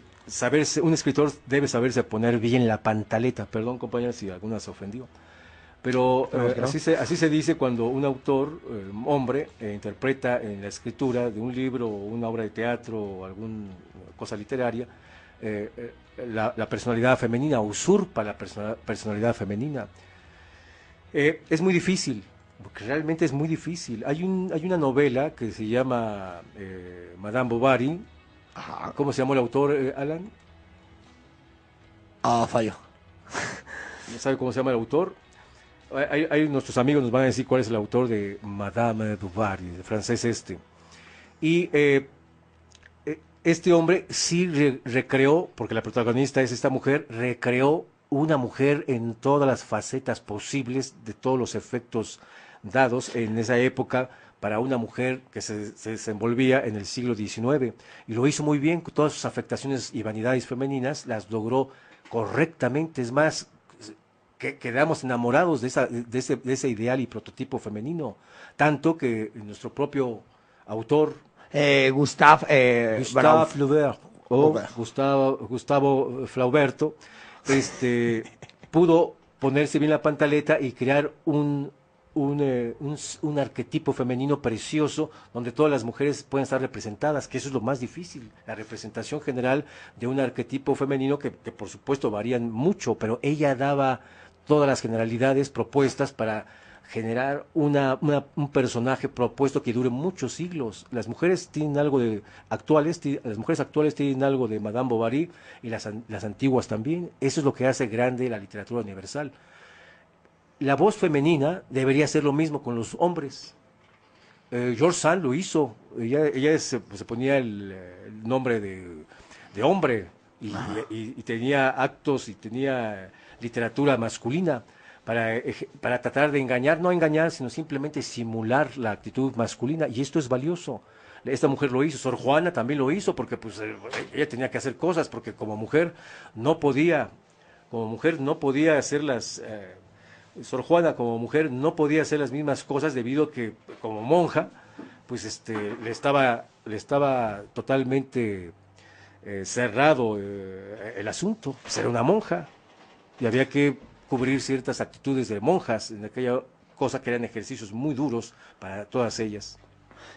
un escritor debe saberse poner bien la pantaleta. Perdón, compañeros, si alguna se ofendió. Pero eh, así, se, dice cuando un autor, eh, hombre, eh, interpreta en la escritura de un libro o una obra de teatro o alguna cosa literaria, la, personalidad femenina, usurpa la personalidad femenina. es muy difícil, porque realmente es muy difícil. hay una novela que se llama Madame Bovary, ¿Cómo se llamó el autor, eh, Alan? Ah, fallo. ¿No sabe cómo se llama el autor? Hay, nuestros amigos nos van a decir cuál es el autor de Madame Dubarry, de francés este. Y eh, eh, este hombre sí recreó, porque la protagonista es esta mujer, recreó una mujer en todas las facetas posibles de todos los efectos dados en esa época para una mujer que se, desenvolvía en el siglo XIX y lo hizo muy bien, con todas sus afectaciones y vanidades femeninas las logró correctamente, es más, que quedamos enamorados de, esa, de, ese, ideal y prototipo femenino, tanto que nuestro propio autor... Eh, Gustave, eh, Flaubert, o Gustavo, Gustavo Flauberto, este, [laughs] pudo ponerse bien la pantaleta y crear un un, eh, un, arquetipo femenino precioso donde todas las mujeres pueden estar representadas, que eso es lo más difícil, la representación general de un arquetipo femenino que, por supuesto varían mucho, pero ella daba todas las generalidades propuestas para generar un personaje propuesto que dure muchos siglos. Las mujeres tienen algo de actuales, las mujeres actuales tienen algo de Madame Bovary y las, las antiguas también. Eso es lo que hace grande la literatura universal la voz femenina debería hacer lo mismo con los hombres. Eh, George Sand lo hizo, ella, ella eh, pues, se, ponía el, eh, nombre de, hombre y, tenía actos y tenía literatura masculina para, para tratar de engañar, no engañar, sino simplemente simular la actitud masculina y esto es valioso esta mujer lo hizo, Sor Juana también lo hizo, porque pues ella tenía que hacer cosas, porque como mujer no podía, como mujer no podía hacer las, Sor Juana como mujer no podía hacer las mismas cosas debido a que como monja, pues este, le, estaba, le estaba totalmente eh, cerrado eh, el asunto, Ser pues, una monja y había que cubrir ciertas actitudes de monjas en aquella cosa que eran ejercicios muy duros para todas ellas.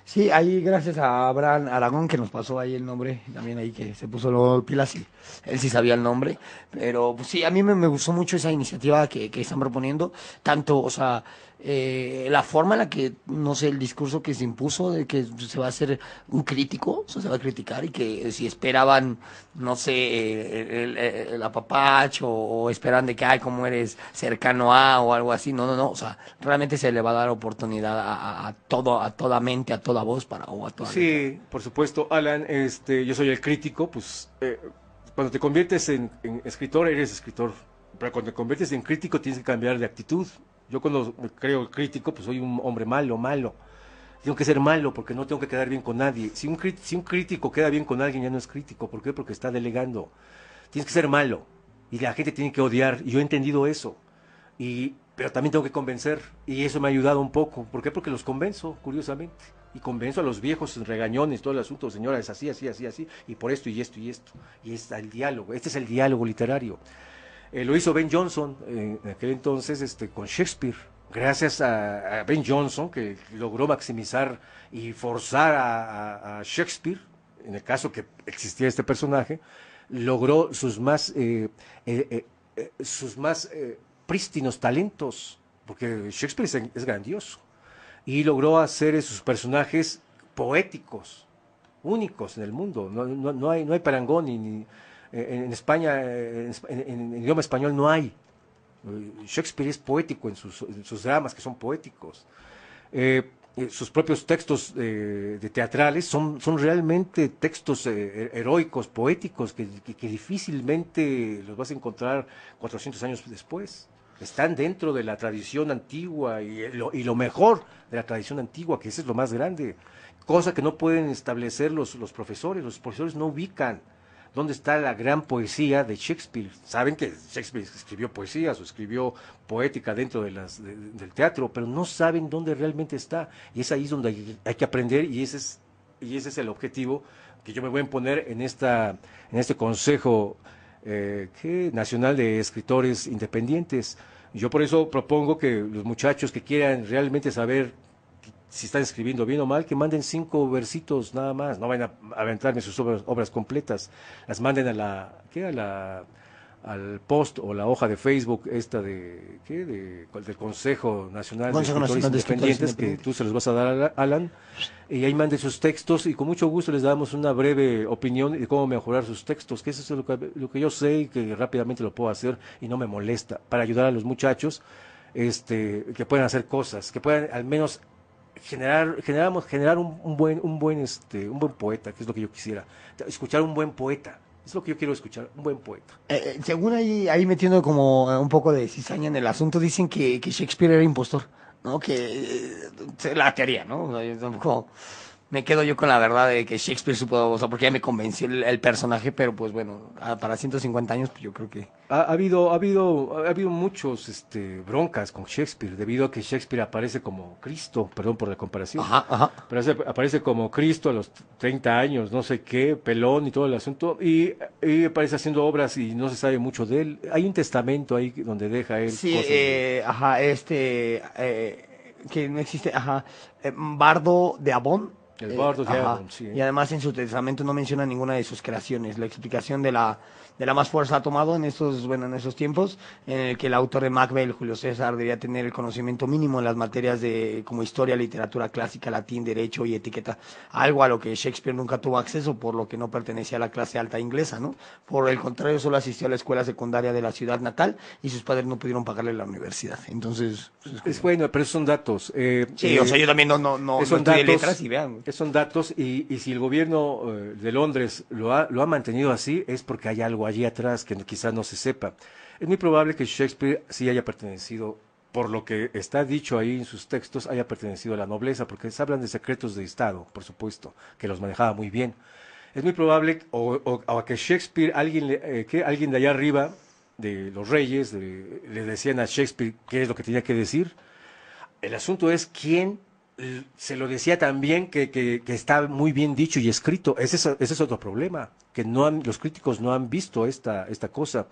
Sí, ahí gracias a Abraham Aragón que nos pasó ahí el nombre, también ahí que se puso luego pilas y él sí sabía el nombre, pero pues sí, a mí me, me gustó mucho esa iniciativa que, que, están proponiendo, tanto, o sea, eh, la forma en la que, no sé, el discurso que se impuso de que se va a hacer un crítico, se va a criticar y que si esperaban, no sé, eh, el, eh, el, apapacho o esperaban de que, ay, como eres cercano a o algo así, no, no, no, o sea, realmente se le va a dar oportunidad a, todo, a toda mente, a toda voz para, o a toda Sí, por supuesto, Alan, este, yo soy el crítico, pues... cuando te conviertes en escritor, eres escritor pero cuando te conviertes en crítico tienes que cambiar de actitud, yo cuando creo crítico, pues soy un hombre malo, malo. Tengo que ser malo porque no tengo que quedar bien con nadie. Si un, si un crítico queda bien con alguien, ya no es crítico. ¿Por qué? Porque está delegando. Tienes que ser malo. Y la gente tiene que odiar. Y yo he entendido eso. Y, pero también tengo que convencer. Y eso me ha ayudado un poco. ¿Por qué? Porque los convenzo, curiosamente. Y convenzo a los viejos regañones, todo el asunto, señora, así, así, así, así. Y por esto y esto y esto. Y es el diálogo. Este es el diálogo literario. Eh, lo hizo Ben Johnson eh, en aquel entonces este, con Shakespeare. Gracias a, Ben Johnson, que logró maximizar y forzar a, Shakespeare, en el caso que existía este personaje, logró sus más, eh, sus más prístinos talentos, porque Shakespeare es, grandioso, y logró hacer sus personajes poéticos, únicos en el mundo. no hay parangón ni, eh, en España, eh, en, en, idioma español no hay. Shakespeare es poético en sus, dramas, que son poéticos. Eh, sus propios textos de teatrales son, realmente textos heroicos, poéticos, que, difícilmente los vas a encontrar 400 años después. Están dentro de la tradición antigua y lo, mejor de la tradición antigua, que ese es lo más grande. Cosa que no pueden establecer los profesores. Los profesores no ubican dónde está la gran poesía de Shakespeare. Saben que Shakespeare escribió poesías o escribió poética dentro de las, del teatro, pero no saben dónde realmente está. Y es ahí donde hay, que aprender y ese es, y ese es el objetivo que yo me voy a poner en, esta, en este Consejo eh, Nacional de Escritores Independientes. Yo por eso propongo que los muchachos que quieran realmente saber si están escribiendo bien o mal, que manden cinco versitos nada más, no vayan a aventarme sus obras, completas, las manden a la, ¿qué? A la, al post o la hoja de Facebook esta de, ¿qué? del Consejo Nacional de Escritores Independientes, que tú se los vas a dar a Alan, y ahí manden sus textos y con mucho gusto les damos una breve opinión de cómo mejorar sus textos, que eso es lo que, lo que yo sé y que rápidamente lo puedo hacer y no me molesta, para ayudar a los muchachos este, que puedan hacer cosas, que puedan al menos generar, generamos, generar un, buen, un buen, este, un buen poeta, que es lo que yo quisiera, escuchar un buen poeta. Es lo que yo quiero escuchar, un buen poeta. Eh, eh, según ahí, ahí metiendo como eh, un poco de cizaña en el asunto, dicen que, que Shakespeare era impostor, ¿no? Que se la teoría, ¿no? me quedo yo con la verdad de que Shakespeare supo, o sea, porque ya me convenció el, personaje, pero pues bueno, para 150 años pues yo creo que... Ha, habido, ha habido, ha habido muchos este, broncas con Shakespeare, debido a que Shakespeare aparece como Cristo, perdón por la comparación, ajá, ajá. pero aparece como Cristo a los 30 años, no sé qué, pelón y todo el asunto, y, y, aparece haciendo obras y no se sabe mucho de él. Hay un testamento ahí donde deja él Sí, cosas eh, ajá, este... Eh, que no existe, ajá, eh, Bardo de Abón, eh, y además en su testamento no menciona ninguna de sus creaciones. La explicación de la de la más fuerza ha tomado en estos, bueno, en esos tiempos, en el que el autor de Macbeth, Julio César, debía tener el conocimiento mínimo en las materias de como historia, literatura clásica, latín, derecho y etiqueta, algo a lo que Shakespeare nunca tuvo acceso, por lo que no pertenecía a la clase alta inglesa, ¿no? Por el contrario, solo asistió a la escuela secundaria de la ciudad natal y sus padres no pudieron pagarle la universidad. Entonces, pues, es bueno, pero son datos. Eh, sí, o sea, eh, yo también no, no, no, son datos, y Son datos y, y si el gobierno eh, de Londres lo ha, lo ha mantenido así, es porque hay algo allí atrás que quizás no se sepa. Es muy probable que Shakespeare sí haya pertenecido, por lo que está dicho ahí en sus textos, haya pertenecido a la nobleza, porque se hablan de secretos de Estado, por supuesto, que los manejaba muy bien. Es muy probable, o, que Shakespeare, alguien, eh, que alguien de allá arriba, de los reyes, le decían a Shakespeare qué es lo que tenía que decir. El asunto es quién se lo decía también que, que, está muy bien dicho y escrito. Ese es, otro problema, que no los críticos no han visto esta, esta cosa.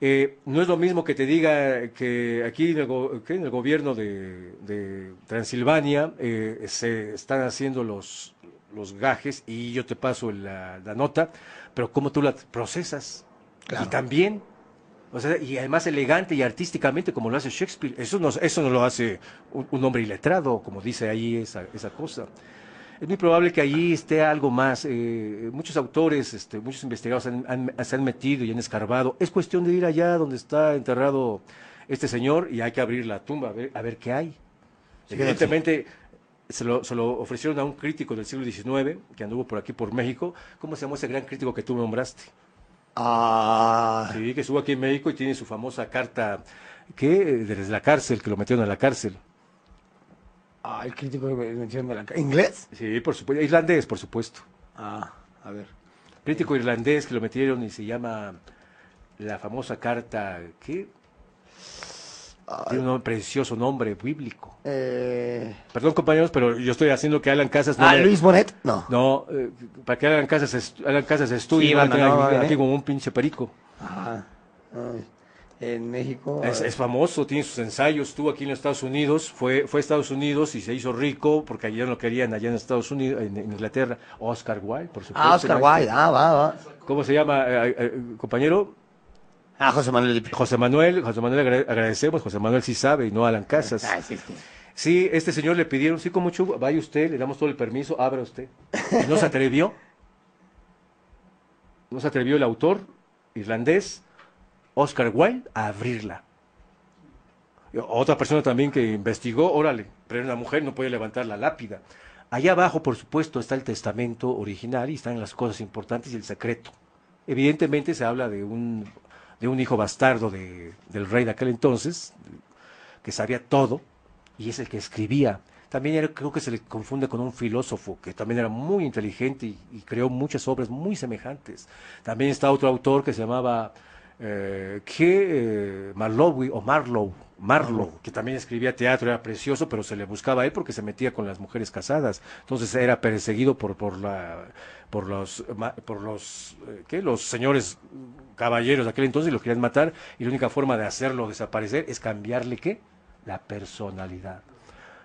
Eh, no es lo mismo que te diga que aquí en el, en el gobierno de, Transilvania eh, se están haciendo los, los gajes y yo te paso la, nota, pero cómo tú la procesas. Y también o sea, y además elegante y artísticamente como lo hace Shakespeare. Eso no, eso lo hace un, hombre iletrado, como dice ahí esa, esa cosa. Es muy probable que allí esté algo más. Eh, muchos autores, este, muchos investigadores se han metido y han escarbado. Es cuestión de ir allá donde está enterrado este señor y hay que abrir la tumba a ver, qué hay. Evidentemente, Se lo, se lo, ofrecieron a un crítico del siglo XIX que anduvo por aquí, por México. ¿Cómo se llamó ese gran crítico que tú nombraste? Ah. Sí, que estuvo aquí en México y tiene su famosa carta que desde la cárcel, que lo metieron a la cárcel. Ah, el crítico que metieron a la cárcel. ¿Inglés? Sí, por supuesto. Irlandés, por supuesto. Ah, a ver. Crítico irlandés que lo metieron y se llama la famosa carta que tiene un precioso nombre bíblico. Eh. Perdón, compañeros, pero yo estoy haciendo que Alan Casas. Ah, no ah, Luis Bonet, no. No, eh, para que Alan Casas, Casas estudie, eh. aquí, como un pinche perico. En México. Es, famoso, tiene sus ensayos. Estuvo aquí en los Estados Unidos, fue, fue a Estados Unidos y se hizo rico porque allá no querían, allá en Estados Unidos, en, en Inglaterra. Oscar Wilde, por supuesto. Ah, Oscar Wilde, ah, va, va. ¿Cómo se llama, compañero? Ah, José Manuel. José Manuel, José Manuel agradecemos, José Manuel sí sabe y no Alan Casas. Ah, sí, este señor le pidieron, sí, como mucho, vaya usted, le damos todo el permiso, abra usted. no se atrevió. No se atrevió el autor irlandés, Oscar Wilde, a abrirla. otra persona también que investigó, órale, pero una mujer no puede levantar la lápida. Allá abajo, por supuesto, está el testamento original y están las cosas importantes y el secreto. Evidentemente se habla de un de un hijo bastardo de, del rey de aquel entonces, que sabía todo, y es el que escribía. También creo que se le confunde con un filósofo que también era muy inteligente y creó muchas obras muy semejantes. También está otro autor que se llamaba eh, que eh, Marlowe o Marlowe, Marlowe, que también escribía teatro, era precioso, pero se le buscaba a él porque se metía con las mujeres casadas. Entonces era perseguido por, los, por los, eh, los señores caballeros de aquel entonces, lo querían matar, y la única forma de hacerlo desaparecer es cambiarle qué? La personalidad.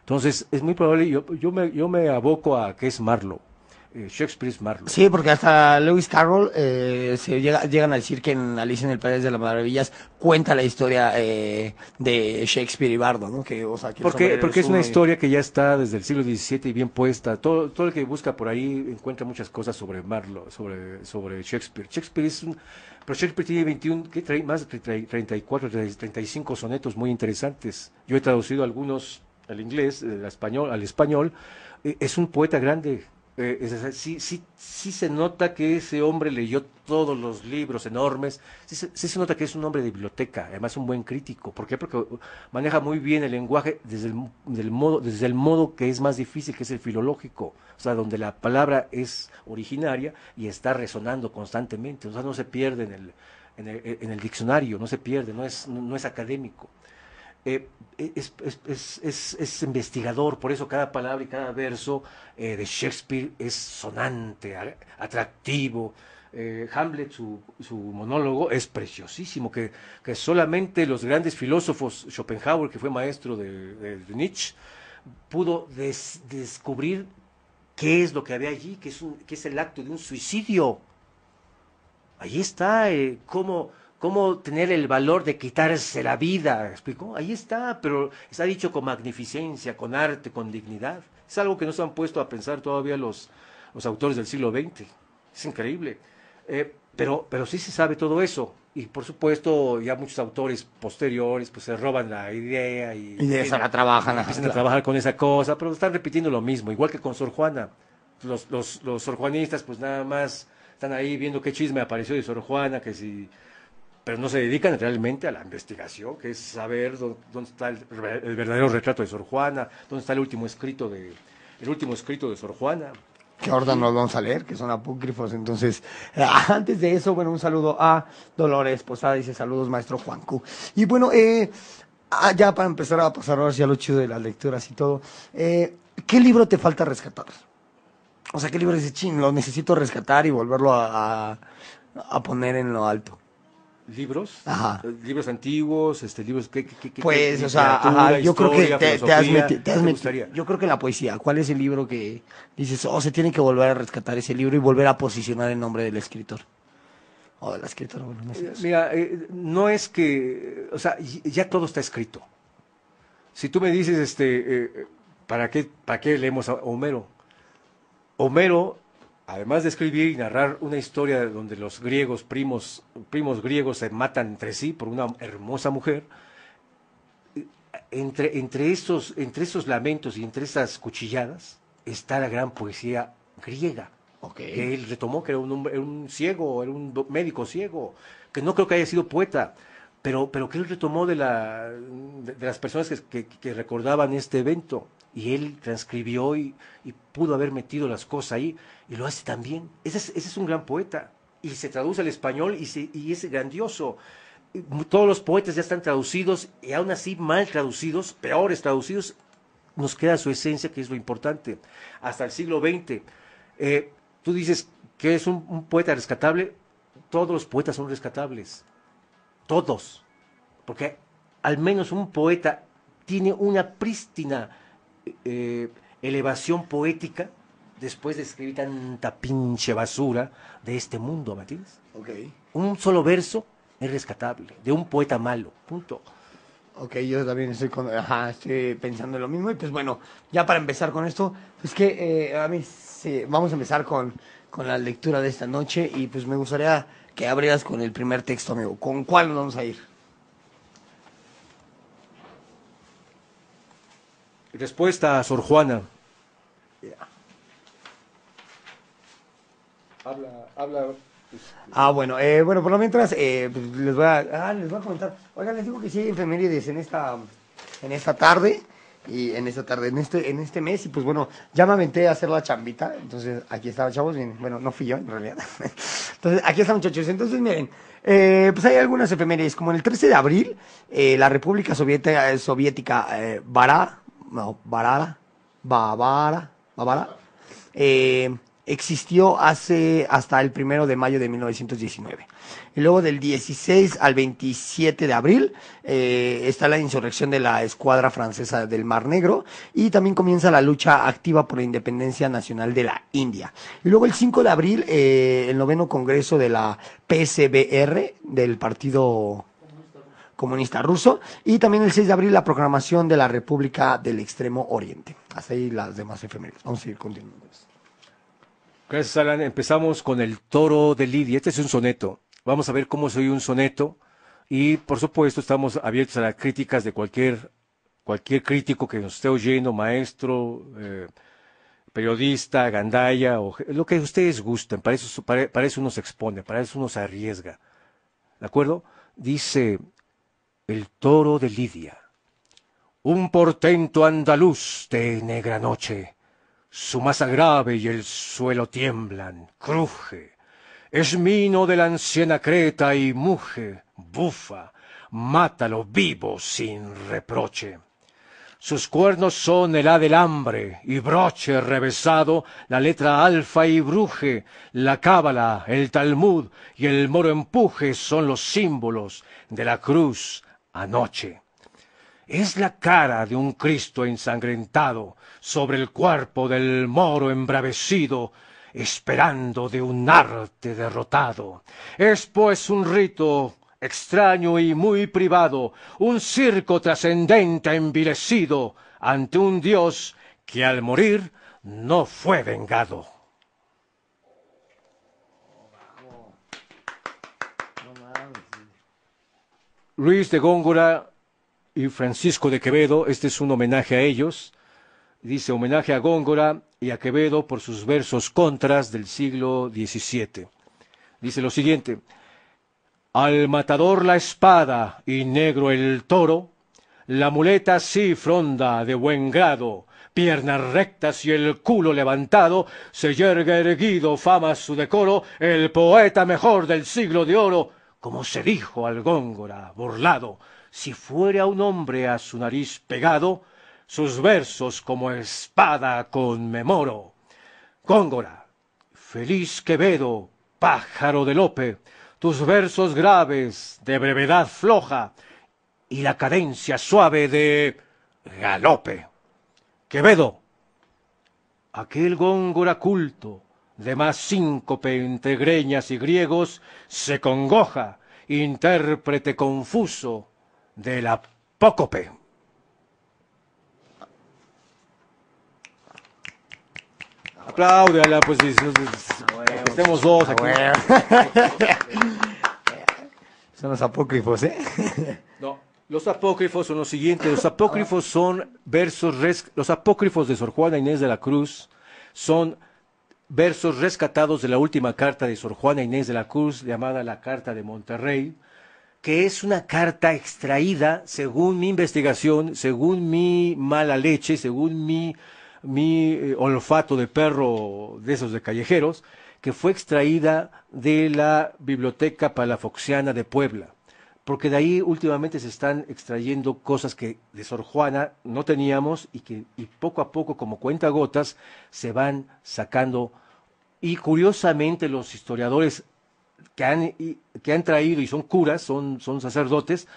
Entonces es muy probable, yo, yo, me, yo me aboco a que es Marlowe eh, Shakespeare es Marlowe. Sí, porque hasta Lewis Carroll eh, se llegan a decir que en Alicia en el País de las Maravillas cuenta la historia eh, de Shakespeare y Bardo, ¿no? porque porque es una historia que ya está desde el siglo XVII y bien puesta. Todo, el que busca por ahí encuentra muchas cosas sobre Marlowe, sobre, sobre Shakespeare. Shakespeare Pero Shakespeare tiene 21, que trae más de 34, 35 sonetos muy interesantes. Yo he traducido algunos al inglés, al español, al español. Es un poeta grande, eh, sí, sí, sí se nota que ese hombre leyó todos los libros enormes, sí, se nota que es un hombre de biblioteca, además un buen crítico. ¿Por qué? Porque maneja muy bien el lenguaje desde el, modo, desde el modo que es más difícil, que es el filológico, o sea, donde la palabra es originaria y está resonando constantemente, o sea, no se pierde en el, en el, diccionario, no se pierde, no es, no es académico. Eh, eh, es, es, es, es, investigador, por eso cada palabra y cada verso eh, de Shakespeare es sonante, atractivo. Hamlet, su, su, monólogo, es preciosísimo, que, que, solamente los grandes filósofos, Schopenhauer, que fue maestro de, Nietzsche, pudo descubrir qué es lo que había allí, que es, que es el acto de un suicidio. Allí está eh, cómo cómo tener el valor de quitarse la vida, ¿explicó? Ahí está, pero está dicho con magnificencia, con arte, con dignidad. Es algo que no se han puesto a pensar todavía los, los autores del siglo XX. Es increíble. Eh, pero, pero sí se sabe todo eso. Y por supuesto, ya muchos autores posteriores pues se roban la idea y, y esa la trabajan. Empiezan a trabajar con esa cosa, pero están repitiendo lo mismo, igual que con Sor Juana. Los, los, los sorjuanistas pues nada más están ahí viendo qué chisme apareció de Sor Juana, que si pero no se dedican realmente a la investigación, que es saber dónde, está el, verdadero retrato de Sor Juana, dónde está el último escrito de, el último escrito de Sor Juana. Que ahora no lo vamos a leer, que son apócrifos. Entonces, [laughs] antes de eso, bueno, un saludo a Dolores Posada, dice saludos, maestro Juan Juancu. Y bueno, eh, ah, ya para empezar a pasar ahora ya lo chido de las lecturas y todo, eh, ¿qué libro te falta rescatar? O sea, ¿qué libro dice ching, lo necesito rescatar y volverlo a poner en lo alto? libros, libros antiguos, este, libros que, pues, o sea, yo creo que te, has, metido, yo creo que la poesía, ¿cuál es el libro que dices, oh, se tiene que volver a rescatar ese libro y volver a posicionar el nombre del escritor? O eh, Mira, eh, no es que, o sea, ya todo está escrito. Si tú me dices, este, eh, ¿para qué, para qué leemos a Homero? Homero Además de escribir y narrar una historia donde los griegos, primos, primos griegos se matan entre sí por una hermosa mujer, entre, entre, esos, entre lamentos y entre esas cuchilladas está la gran poesía griega. Que él retomó que era un, un ciego, era un médico ciego, que no creo que haya sido poeta, pero, pero que él retomó de, la, las personas que, que, recordaban este evento y él transcribió y, pudo haber metido las cosas ahí, y lo hace también. Ese es, ese es un gran poeta, y se traduce al español y, es grandioso. todos los poetas ya están traducidos, y aún así mal traducidos, peores traducidos, nos queda su esencia, que es lo importante. Hasta el siglo XX, eh, tú dices que es un poeta rescatable, todos los poetas son rescatables, todos, porque al menos un poeta tiene una prístina eh, elevación poética después de escribir tanta pinche basura de este mundo, Matías. Un solo verso es rescatable, de un poeta malo, punto. Ok, yo también estoy, pensando lo mismo. Y pues bueno, ya para empezar con esto, pues que eh, a mí vamos a empezar con, con la lectura de esta noche y pues me gustaría que abrieras con el primer texto, amigo. ¿Con cuál nos vamos a ir? Respuesta Sor Juana. Habla, habla. Pues, pues. Ah, bueno, eh, bueno, por lo mientras eh, pues, les, voy a, ah, les comentar. Oigan, les digo que sí hay efemérides en esta, en esta tarde y en esta tarde, en este, en este mes, y pues bueno, ya me aventé a hacer la chambita, entonces aquí estaba, chavos, bueno, no fui yo en realidad. [laughs] Entonces, aquí está muchachos, entonces miren, eh, pues hay algunas efemérides, como en el 13 de abril, la República Soviética, Soviética eh, no, Barara, eh, existió hace, hasta el primero de mayo de 1919. Y luego del 16 al 27 de abril eh, está la insurrección de la escuadra francesa del Mar Negro y también comienza la lucha activa por la independencia nacional de la India. Y luego el 5 de abril eh, el noveno congreso de la PSBR del partido comunista ruso, y también el 6 de abril la programación de la República del Extremo Oriente. Hasta ahí las demás efemérides. Vamos a seguir continuando. Gracias, Alan. Empezamos con el toro de Lidia. Este es un soneto. Vamos a ver cómo soy un soneto. Y por supuesto, estamos abiertos a las críticas de cualquier, cualquier crítico que nos esté oyendo, maestro, eh, periodista, gandaya, o lo que ustedes gusten. Para eso, para, para eso uno se expone, para eso uno se arriesga. ¿De acuerdo? Dice el toro de Lidia. Un portento andaluz de negra noche. Su masa grave y el suelo tiemblan, cruje. Es mino de la anciana Creta y muje, bufa, mátalo vivo sin reproche. Sus cuernos son el A del hambre y broche revesado, la letra alfa y bruje, la cábala, el Talmud y el moro empuje son los símbolos de la cruz, anoche. Es la cara de un Cristo ensangrentado sobre el cuerpo del moro embravecido, esperando de un arte derrotado. Es pues un rito extraño y muy privado, un circo trascendente envilecido ante un Dios que al morir no fue vengado. Luis de Góngora y Francisco de Quevedo, este es un homenaje a ellos, dice homenaje a Góngora y a Quevedo por sus versos contras del siglo XVII. Dice lo siguiente, al matador la espada y negro el toro, la muleta sí fronda de buen grado, piernas rectas y el culo levantado, se yerga erguido, fama su decoro, el poeta mejor del siglo de oro, como se dijo al Góngora, burlado, si fuera un hombre a su nariz pegado, sus versos como espada conmemoro. Góngora, feliz Quevedo, pájaro de Lope, tus versos graves de brevedad floja y la cadencia suave de galope. Quevedo, aquel Góngora culto, más síncope entre greñas y griegos, se congoja, intérprete confuso del apócope. Aplaudan, pues posición. dos aquí. [laughs] Son los apócrifos, ¿eh? No, los apócrifos son los siguientes. Los apócrifos son versos, los apócrifos de Sor Juana Inés de la Cruz son versos rescatados de la última carta de Sor Juana Inés de la Cruz, llamada la Carta de Monterrey, que es una carta extraída, según mi investigación, según mi mala leche, según mi, eh, olfato de perro de esos de callejeros, que fue extraída de la Biblioteca Palafoxiana de Puebla. Porque de ahí últimamente se están extrayendo cosas que de Sor Juana no teníamos y que y poco a poco, como cuenta gotas, se van sacando y curiosamente los historiadores que han, que han traído y son curas, son, son sacerdotes,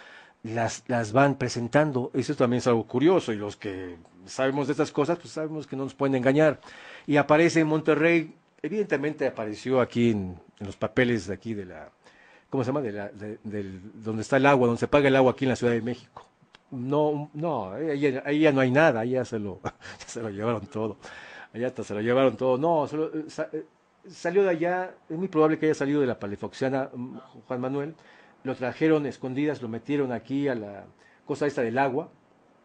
las, las van presentando. Eso también es algo curioso y los que sabemos de estas cosas, pues sabemos que no nos pueden engañar. Y aparece en Monterrey, evidentemente apareció aquí en, los papeles de aquí de la, ¿cómo se llama? De la, del, donde está el agua, donde se paga el agua aquí en la Ciudad de México. No, no, ahí, ya no hay nada, ahí ya se lo, [laughs] se lo llevaron todo. Allá hasta se lo llevaron todo. No, solo, salió de allá, es muy probable que haya salido de la palefoxiana mm, Juan Manuel, lo trajeron escondidas, lo metieron aquí a la cosa esta del agua,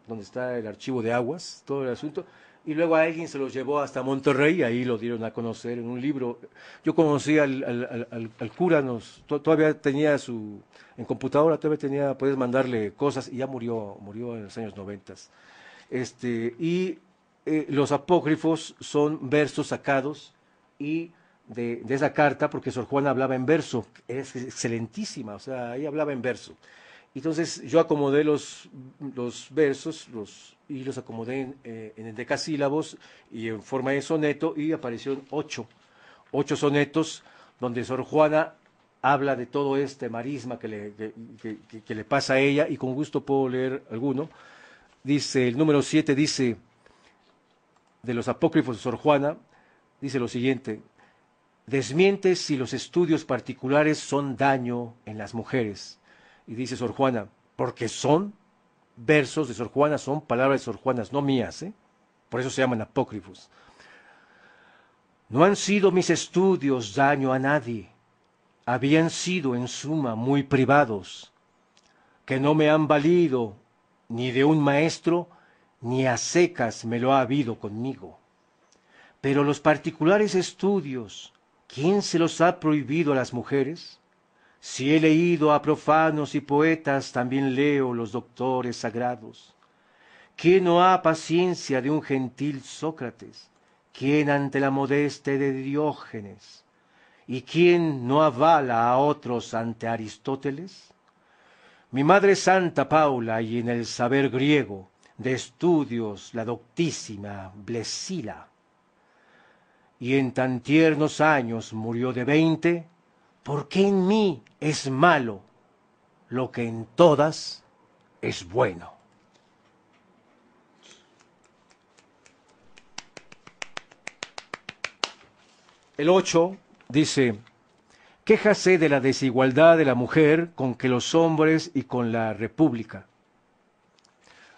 donde está el archivo de aguas, todo el asunto, y luego a alguien se los llevó hasta Monterrey, ahí lo dieron a conocer en un libro. Yo conocí al, cura, nos, todavía tenía su, en computadora todavía tenía, puedes mandarle cosas, y ya murió, murió en los años noventas. Este, y eh, los apócrifos son versos sacados y de, esa carta, porque Sor Juana hablaba en verso, es excelentísima, o sea, ella hablaba en verso. Entonces yo acomodé los, los versos los, y los acomodé en, eh, decasílabos y en forma de soneto y aparecieron ocho, ocho sonetos donde Sor Juana habla de todo este marisma que le, que, que le pasa a ella y con gusto puedo leer alguno. Dice, el número siete dice, de los apócrifos de Sor Juana, dice lo siguiente, desmiente si los estudios particulares son daño en las mujeres. Y dice Sor Juana, porque son versos de Sor Juana, son palabras de Sor Juana, no mías, ¿eh? por eso se llaman apócrifos. No han sido mis estudios daño a nadie, habían sido en suma muy privados, que no me han valido ni de un maestro, ni a secas me lo ha habido conmigo. Pero los particulares estudios, ¿Quién se los ha prohibido a las mujeres? Si he leído a profanos y poetas, también leo los doctores sagrados. ¿Quién no ha paciencia de un gentil Sócrates? ¿Quién ante la modeste de Diógenes? ¿Y quién no avala a otros ante Aristóteles? Mi madre santa Paula y en el saber griego, de estudios la doctísima Blesila, y en tan tiernos años murió de veinte, ¿por qué en mí es malo lo que en todas es bueno? El ocho dice, quéjase de la desigualdad de la mujer con que los hombres y con la república.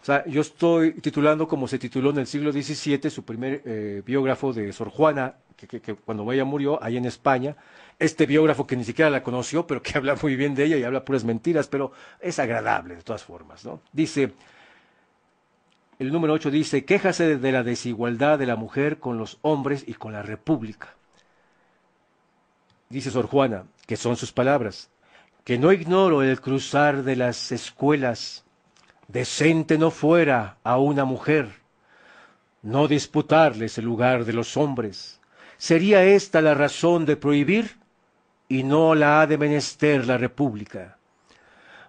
O sea, yo estoy titulando como se tituló en el siglo XVII su primer eh, biógrafo de Sor Juana, que, cuando ella murió, ahí en España. Este biógrafo que ni siquiera la conoció, pero que [laughs] habla muy bien de ella y habla puras mentiras, pero es agradable de todas formas, ¿no? Dice, el número 8 dice, quéjase de la desigualdad de la mujer con los hombres y con la república. Dice Sor Juana, que son sus palabras, que no ignoro el cruzar de las escuelas decente no fuera a una mujer, no disputarles el lugar de los hombres. ¿Sería esta la razón de prohibir? Y no la ha de menester la República.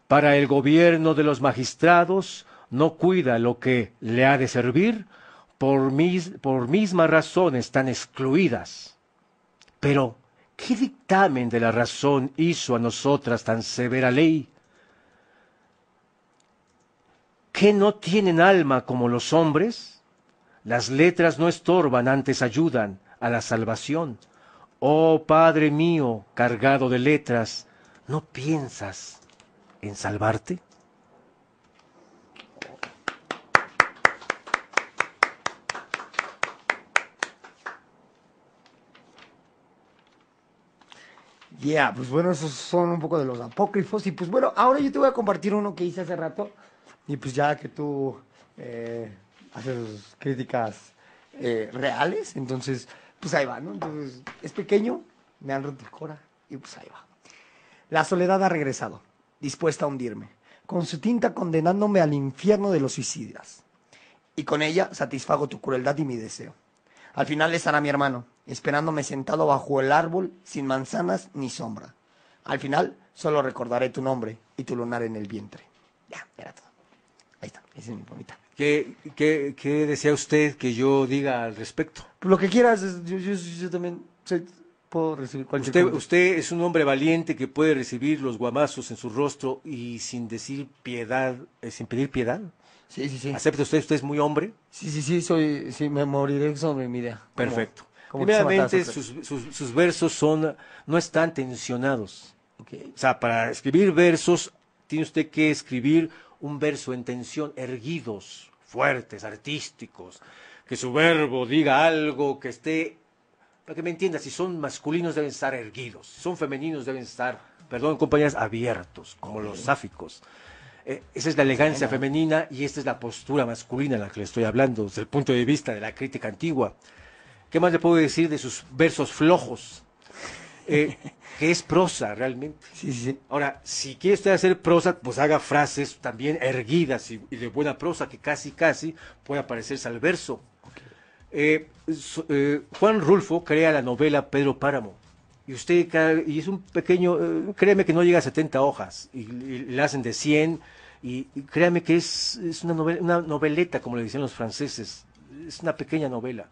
Para el gobierno de los magistrados no cuida lo que le ha de servir por, mis, por mismas razones tan excluidas. Pero, ¿qué dictamen de la razón hizo a nosotras tan severa ley? ¿Qué no tienen alma como los hombres? Las letras no estorban, antes ayudan a la salvación. Oh Padre mío, cargado de letras, ¿no piensas en salvarte? Ya, pues bueno, esos son un poco de los apócrifos. Y pues bueno, ahora yo te voy a compartir uno que hice hace rato y pues ya que tú eh, haces críticas eh, reales, entonces, pues ahí va, ¿no? Entonces, es pequeño, me han roto el cora y pues ahí va. La soledad ha regresado, dispuesta a hundirme, con su tinta condenándome al infierno de los suicidas. Y con ella satisfago tu crueldad y mi deseo. Al final estará mi hermano, esperándome sentado bajo el árbol, sin manzanas ni sombra. Al final solo recordaré tu nombre y tu lunar en el vientre. Ya, era todo. ¿Qué, qué, desea usted que yo diga al respecto? Lo que quieras, yo, también puedo recibir cualquier usted, usted es un hombre valiente que puede recibir los guamazos en su rostro y sin decir piedad, eh, sin pedir piedad. Sí, sí, sí. ¿Acepta usted? ¿Usted es muy hombre? Sí, sí, sí, soy, me moriré sobre mi idea. Perfecto. sus, versos son, no están tensionados. O sea, para escribir versos tiene usted que escribir un verso en tensión, erguidos, fuertes, artísticos, que su verbo diga algo que esté, para que me entienda, si son masculinos deben estar erguidos, si son femeninos deben estar, perdón, compañeras, abiertos, como los sáficos. Eh, esa es la elegancia femenina y esta es la postura masculina en la que le estoy hablando, desde el punto de vista de la crítica antigua. ¿Qué más le puedo decir de sus versos flojos? Eh, [laughs] que es prosa realmente. Sí, sí. Ahora, si quiere usted hacer prosa, pues haga frases también erguidas y, de buena prosa, que casi, casi pueda parecerse al verso. Eh, eh, Juan Rulfo crea la novela Pedro Páramo. Y usted, y es un pequeño, eh, créame créeme que no llega a 70 hojas, y, la hacen de 100, y, créame que es, es una, novela, una noveleta, como le decían los franceses, es una pequeña novela,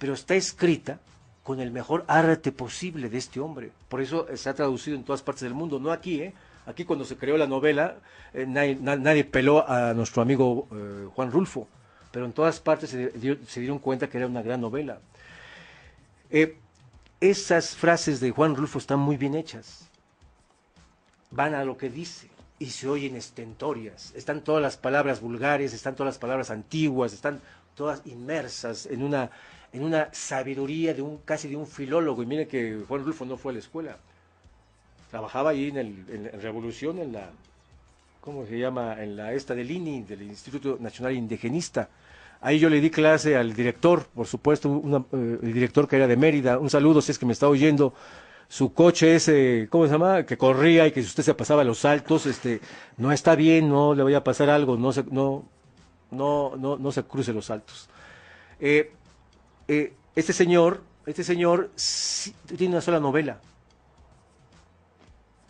pero está escrita con el mejor arte posible de este hombre. Por eso eh, se ha traducido en todas partes del mundo, no aquí, ¿eh? Aquí cuando se creó la novela, eh, nadie, peló a nuestro amigo eh, Juan Rulfo, pero en todas partes se, dieron cuenta que era una gran novela. esas frases de Juan Rulfo están muy bien hechas, van a lo que dice y se oyen estentorias, están todas las palabras vulgares, están todas las palabras antiguas, están todas inmersas en una, en una sabiduría de un casi de un filólogo. Y mire que Juan Rulfo no fue a la escuela. Trabajaba ahí en, el, en, Revolución, en la, ¿cómo se llama? En la esta del INI, del Instituto Nacional Indigenista. Ahí yo le di clase al director, por supuesto, eh, el director que era de Mérida. Un saludo si es que me está oyendo. Su coche ese, ¿cómo se llama? Que corría y que si usted se pasaba los altos, este, no está bien, no le vaya a pasar algo, no se, no, no, no, no se cruce los altos, Eh, eh, este señor, este señor tiene una sola novela.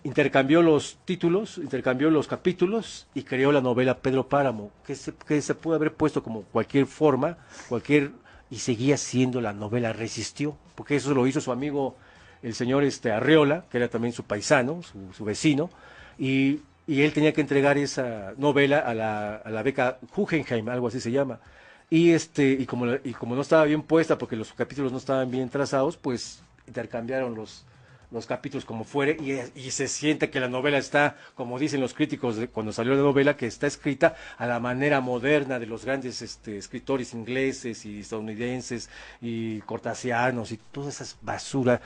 Intercambió los títulos, intercambió los capítulos y creó la novela Pedro Páramo, que se, que se pudo haber puesto como cualquier forma, cualquier y seguía siendo la novela, resistió, porque eso lo hizo su amigo el señor este, Arreola, que era también su paisano, su, vecino, y, él tenía que entregar esa novela a la, beca Hugenheim algo así se llama. Y, este, y, como, y como no estaba bien puesta, porque los capítulos no estaban bien trazados, pues intercambiaron los, los capítulos como fuere y, se siente que la novela está, como dicen los críticos cuando salió la novela, que está escrita a la manera moderna de los grandes este, escritores ingleses y estadounidenses y cortasianos y toda esa basura.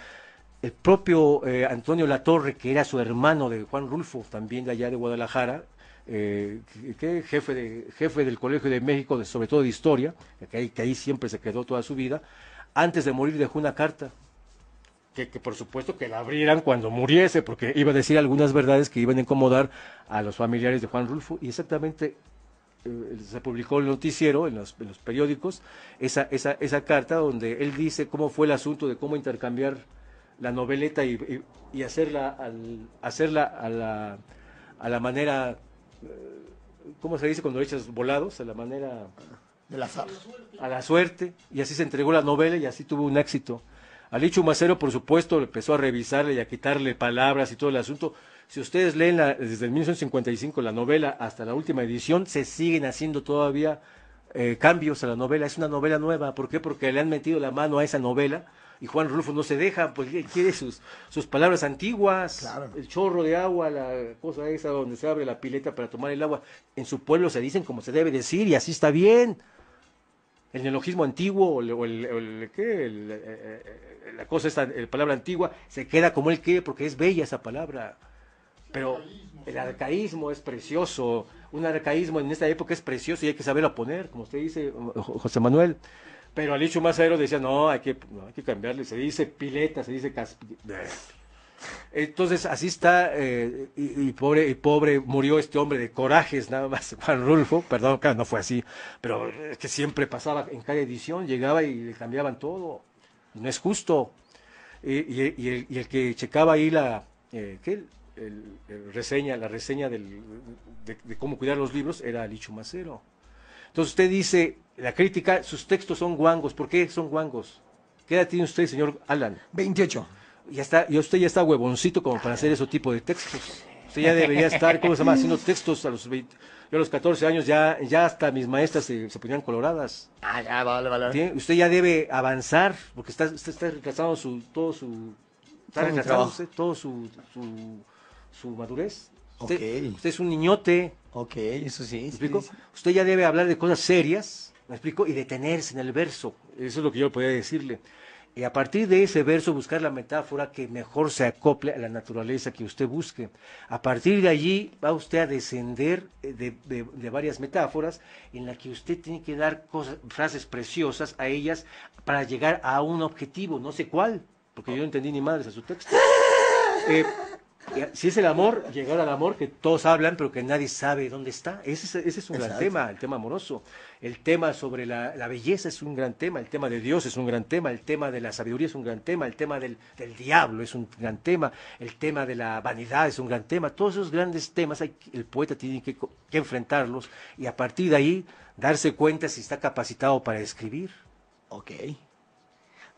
El propio eh, Antonio Latorre, que era su hermano de Juan Rulfo, también de allá de Guadalajara, eh, que jefe, de, jefe del Colegio de México, de, sobre todo de historia, que ahí, que ahí siempre se quedó toda su vida, antes de morir dejó una carta. Que, por supuesto que la abrieran cuando muriese, porque iba a decir algunas verdades que iban a incomodar a los familiares de Juan Rulfo, y exactamente eh, se publicó el noticiero en los, periódicos, esa, esa, carta donde él dice cómo fue el asunto de cómo intercambiar la noveleta y, hacerla, hacerla a, la, a la manera ¿cómo se dice cuando echas volados? A la manera... la azar. A la suerte. Y así se entregó la novela y así tuvo un éxito. Alicho Macero, por supuesto, empezó a revisarle y a quitarle palabras y todo el asunto. Si ustedes leen la, desde el 1955 la novela hasta la última edición, se siguen haciendo todavía eh, cambios a la novela. Es una novela nueva. ¿Por qué? Porque le han metido la mano a esa novela y Juan Rulfo no se deja, pues quiere sus, sus palabras antiguas, el chorro de agua, la cosa esa donde se abre la pileta para tomar el agua. En su pueblo se dicen como se debe decir y así está bien. El neologismo antiguo o, el, ¿qué? Eh, eh, la cosa esta, la palabra antigua, se queda como el quiere porque es bella esa palabra. Pero el arcaísmo es precioso, un arcaísmo en esta época es precioso y hay que saberlo poner, como usted dice, José Manuel. Pero Licho Macero decía, no, hay que, hay que cambiarle, se dice pileta, se dice Entonces, así está, eh, y, pobre, y pobre, murió este hombre de corajes, nada más, [laughs] Juan Rulfo, perdón, claro, no fue así, pero es que siempre pasaba en cada edición, llegaba y le cambiaban todo, no es justo. Y, el, que checaba ahí la, eh, reseña, la reseña de, cómo cuidar los libros era Licho Macero. Entonces usted dice, la crítica, sus textos son guangos. ¿Por qué son guangos? ¿Qué edad tiene usted, señor Alan? 28. Y está, y usted ya está huevoncito como para hacer ese tipo de textos. Usted ya debería estar, ¿cómo se llama? Haciendo textos a los Yo a los 14 años ya, ya hasta mis maestras se, se ponían coloradas. Ah, ya, vale, vale. Usted ya debe avanzar, porque está, usted está retrasando su, todo su. Está todo su, su, su madurez. Usted, usted es un niñote. Ok, eso sí. ¿Me Usted ya debe hablar de cosas serias, ¿me explico? Y detenerse en el verso. Eso es lo que yo podía decirle. Y a partir de ese verso buscar la metáfora que mejor se acople a la naturaleza que usted busque. A partir de allí va usted a descender de, de, varias metáforas en las que usted tiene que dar frases preciosas a ellas para llegar a un objetivo, no sé cuál, porque yo no entendí ni madres a su texto. [laughs] Eh, si es el amor, llegar al amor que todos hablan, pero que nadie sabe dónde está. Ese es, un gran tema, el tema amoroso. El tema sobre la, belleza es un gran tema, el tema de Dios es un gran tema, el tema de la sabiduría es un gran tema, el tema del, diablo es un gran tema, el tema de la vanidad es un gran tema. Todos esos grandes temas el poeta tiene que, que enfrentarlos y a partir de ahí darse cuenta si está capacitado para escribir. Ok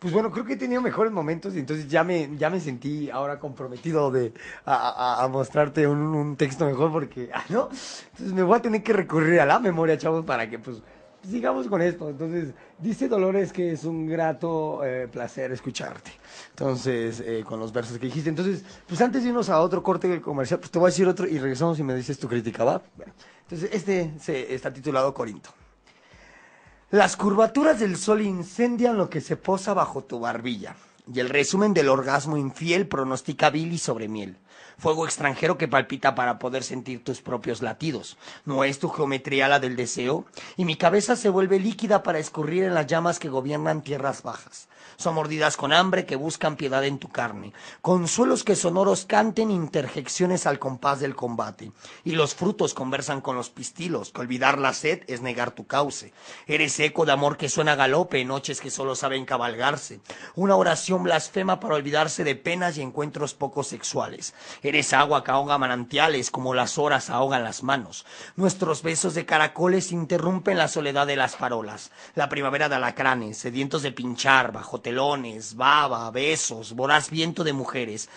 pues bueno, creo que he tenido mejores momentos y entonces ya me, ya me sentí ahora comprometido de, a, mostrarte un, texto mejor porque, ah, ¿no? Entonces me voy a tener que recurrir a la memoria, chavos, para que pues sigamos con esto. Entonces, dice Dolores que es un grato eh, placer escucharte. Entonces, eh, con los versos que dijiste. Entonces, pues antes de irnos a otro corte del comercial, pues te voy a decir otro y regresamos y me dices tu crítica, ¿va? entonces, este se está titulado Corinto. Las curvaturas del sol incendian lo que se posa bajo tu barbilla. Y el resumen del orgasmo infiel pronostica Billy sobre miel. Fuego extranjero que palpita para poder sentir tus propios latidos. ¿No es tu geometría la del deseo? Y mi cabeza se vuelve líquida para escurrir en las llamas que gobiernan tierras bajas son mordidas con hambre que buscan piedad en tu carne, consuelos que sonoros canten interjecciones al compás del combate, y los frutos conversan con los pistilos, que olvidar la sed es negar tu cauce. Eres eco de amor que suena galope en noches que solo saben cabalgarse, una oración blasfema para olvidarse de penas y encuentros poco sexuales. Eres agua que ahoga manantiales como las horas ahogan las manos. Nuestros besos de caracoles interrumpen la soledad de las farolas, la primavera de alacranes, sedientos de pinchar bajo velones baba, besos, voraz viento de mujeres,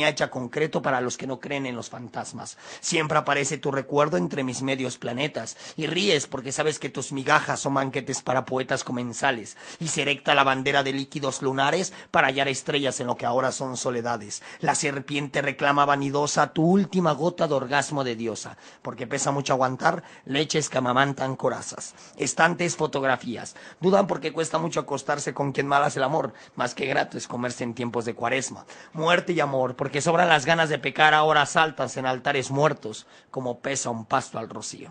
hecha concreto para los que no creen en los fantasmas. Siempre aparece tu recuerdo entre mis medios planetas y ríes porque sabes que tus migajas son banquetes para poetas comensales y se erecta la bandera de líquidos lunares para hallar estrellas en lo que ahora son soledades. La serpiente reclama vanidosa tu última gota de orgasmo de diosa porque pesa mucho aguantar leches que amamantan corazas. Estantes fotografías. Dudan porque cuesta mucho acostarse con quien mala el amor, más que grato es comerse en tiempos de cuaresma. Muerte y amor, porque sobran las ganas de pecar a horas altas en altares muertos, como pesa un pasto al rocío.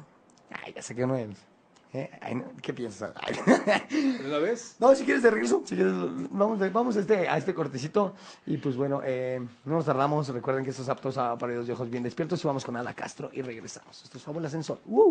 Ay, ya sé que no es. ¿eh? ¿Qué piensas? ¿La ves? [laughs] No, si quieres de regreso. Si quieres, vamos, a, este, a este cortecito. Y pues bueno, eh, no nos tardamos. Recuerden que estos aptos a para los ojos bien despiertos. Y vamos con Ala Castro y regresamos. Esto es Fábulas en Sol. ¡Uh!